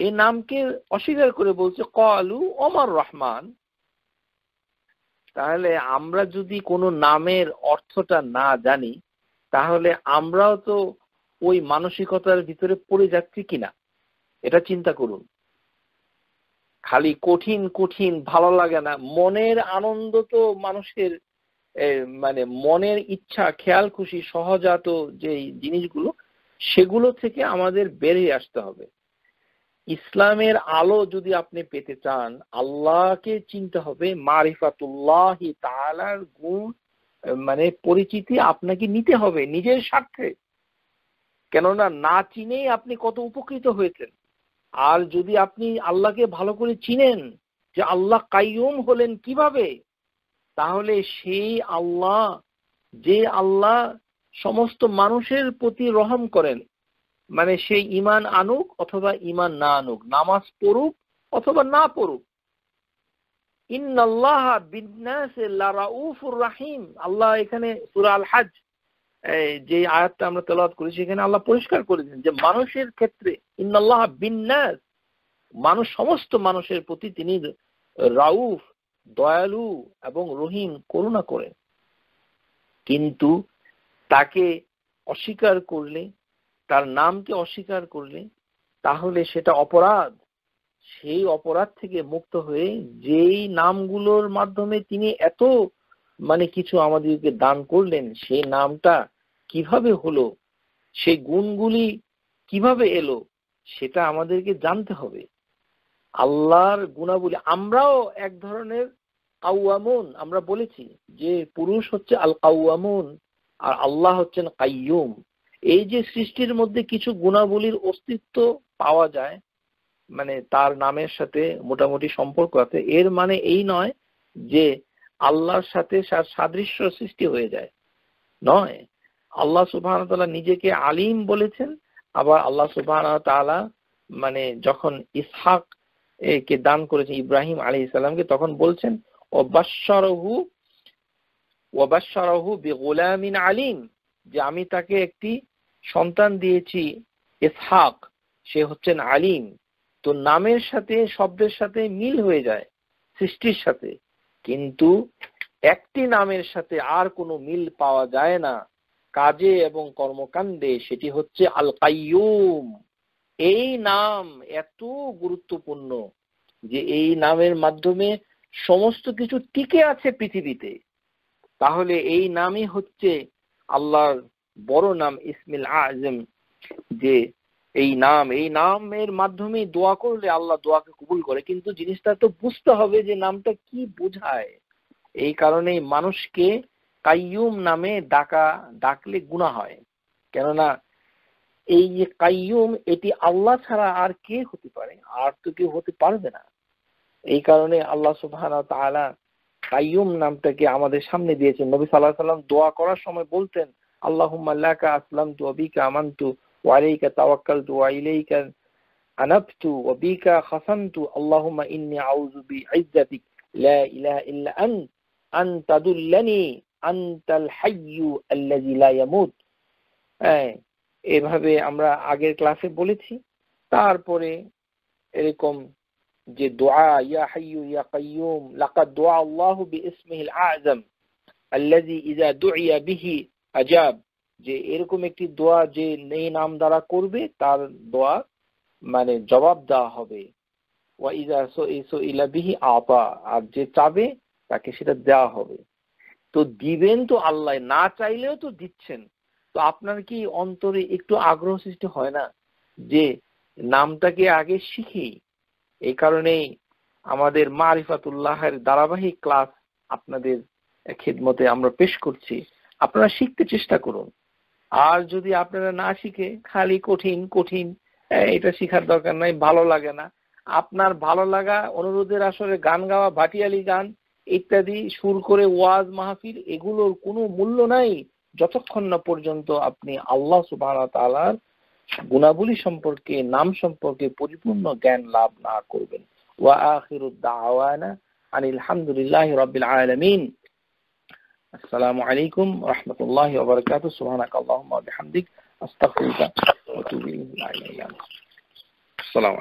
এই নামকে অস্বীকার করে বলছে কলু অমর রহমান তাহলে আমরা যদি কোনো নামের অর্থটা না জানি তাহলে আমরাও তো ওই মানসিকতার ভিতরে পড়ে যাচ্ছি কিনা এটা চিন্তা করুন খালি কঠিন কঠিন ভালো লাগে না মনের আনন্দ তো মানুষের মানে মনের ইচ্ছা খেয়াল খুশি সহজাত যে জিনিসগুলো সেগুলো থেকে আমাদের বেরিয়ে আসতে হবে ইসলামের আলো যদি আপনি পেতে চান আল্লাহকে চিনতে হবে মারিফাতুল্লাহ তালার গুণ মানে পরিচিতি আপনাকে নিতে হবে নিজের স্বার্থে কেননা না চিনেই আপনি কত উপকৃত হয়েছেন আর যদি আপনি আল্লাহকে ভালো করে চিনেন যে আল্লাহ কাইয়ুম হলেন কিভাবে তাহলে সেই আল্লাহ যে আল্লাহ সমস্ত মানুষের প্রতি রহম করেন মানে সেই ইমান আনুক অথবা ইমান না আনুক নামাজ পড়ুক অথবা না পড়ুক রাহিম আল্লাহ এখানে হাজ যে আয়াতটা আমরা তেলাওয়াত করেছি এখানে আল্লাহ পরিষ্কার করেছেন যে মানুষের ক্ষেত্রে ইন্নাল্লাহ বিন্যাস মানুষ সমস্ত মানুষের প্রতি তিনি রাউফ দয়ালু এবং রহিম করুণা করেন কিন্তু তাকে অস্বীকার করলে তার নামকে অস্বীকার করলে তাহলে সেটা অপরাধ সেই অপরাধ থেকে মুক্ত হয়ে যেই নামগুলোর মাধ্যমে তিনি এত মানে কিছু আমাদেরকে দান করলেন সেই নামটা কিভাবে হলো সেই গুণগুলি কিভাবে এলো সেটা আমাদেরকে জানতে হবে আল্লাহর গুণাবলী আমরাও এক ধরনের কাউয়ামুন আমরা বলেছি যে পুরুষ হচ্ছে আল কাউয়ামুন আর আল্লাহ হচ্ছেন কাইয়ুম এই যে সৃষ্টির মধ্যে কিছু গুণাবলীর অস্তিত্ব পাওয়া যায় মানে তার নামের সাথে মোটামুটি সম্পর্ক আছে এর মানে এই নয় যে আল্লাহর সাথে সাদৃশ্য সৃষ্টি হয়ে যায় নয় আল্লাহ সুবাহ নিজেকে আলিম বলেছেন আবার আল্লাহ সুবাহ মানে যখন ইসহাক কে দান করেছেন ইব্রাহিম আলী ইসলামকে তখন বলছেন যে আমি তাকে একটি সন্তান দিয়েছি ইসহাক সে হচ্ছেন আলিম তো নামের সাথে শব্দের সাথে মিল হয়ে যায় সৃষ্টির সাথে কিন্তু একটি নামের সাথে আর কোনো মিল পাওয়া যায় না কাজে এবং কর্মকাণ্ডে সেটি হচ্ছে আল কাইয়ুম এই নাম এত গুরুত্বপূর্ণ যে এই নামের মাধ্যমে সমস্ত কিছু টিকে আছে পৃথিবীতে তাহলে এই নামই হচ্ছে আল্লাহর বড় নাম ইসমিল আজম যে এই নাম এই নামের মাধ্যমে দোয়া করলে আল্লাহ দোয়াকে কবুল করে কিন্তু জিনিসটা তো বুঝতে হবে যে নামটা কি বোঝায় এই কারণে মানুষকে কাইয়ুম নামে ডাকা ডাকলে গুণা হয় কেননা এই যে কাইয়ুম এটি আল্লাহ ছাড়া আর কে হতে পারে আর তো কেউ হতে পারবে না এই কারণে আল্লাহ সুবহান তাআলা কাইয়ুম নামটাকে আমাদের সামনে দিয়েছেন নবী সাল্লাহ সাল্লাম দোয়া করার সময় বলতেন আল্লাহ মাল্লাকা আসলাম তু অবিকা আমান্তু ওয়ালাইকা তাওয়াক্কাল তু ওয়াইলাইকা আনাবতু অবিকা হাসান্তু আল্লাহুম্মা ইন্নি আউযু বি বিইজ্জাতিক লা ইলাহা ইল্লা আন আন তাদুল্লানি আনতাল হাইয়্যু আল্লাযী লা ইয়ামুত হ্যাঁ, এভাবে আমরা আগের ক্লাসে বলেছি তারপরে এরকম যে দোয়া ইয়া হাইয়ু ইয়া কাইয়ুম লাকাদ দোয়া আল্লাহু বিইসমিহিল আযম আল্লাযী ইযা বিহি আজাব যে এরকম একটি দোয়া যে নেই নাম দ্বারা করবে তার দোয়া মানে জবাব দেওয়া হবে ওয়া ইযা ইলা বিহি আপা আর যে চাবে তাকে সেটা দেওয়া হবে তো দিবেন তো আল্লাহ না চাইলেও তো দিচ্ছেন তো আপনার কি অন্তরে একটু আগ্রহ সৃষ্টি হয় না যে নামটাকে আগে শিখি এই কারণেই আমাদের মারিফাতুল্লাহের ধারাবাহিক ক্লাস আপনাদের খেদমতে আমরা পেশ করছি আপনারা শিখতে চেষ্টা করুন আর যদি আপনারা না শিখে খালি কঠিন কঠিন এটা শিখার দরকার নাই ভালো লাগে না আপনার ভালো লাগা অনুরোধের আসরে গান গাওয়া ভাটিয়ালি গান ইত্যাদি সুর করে ওয়াজ মাহফিল এগুলোর কোনো মূল্য নাই যতক্ষণ না পর্যন্ত আপনি আল্লাহ সুবাহ তালার গুণাবলী সম্পর্কে নাম সম্পর্কে পরিপূর্ণ জ্ঞান লাভ না করবেন ওয়া আসসালামু আলাইকুম রহমতুল্লাহ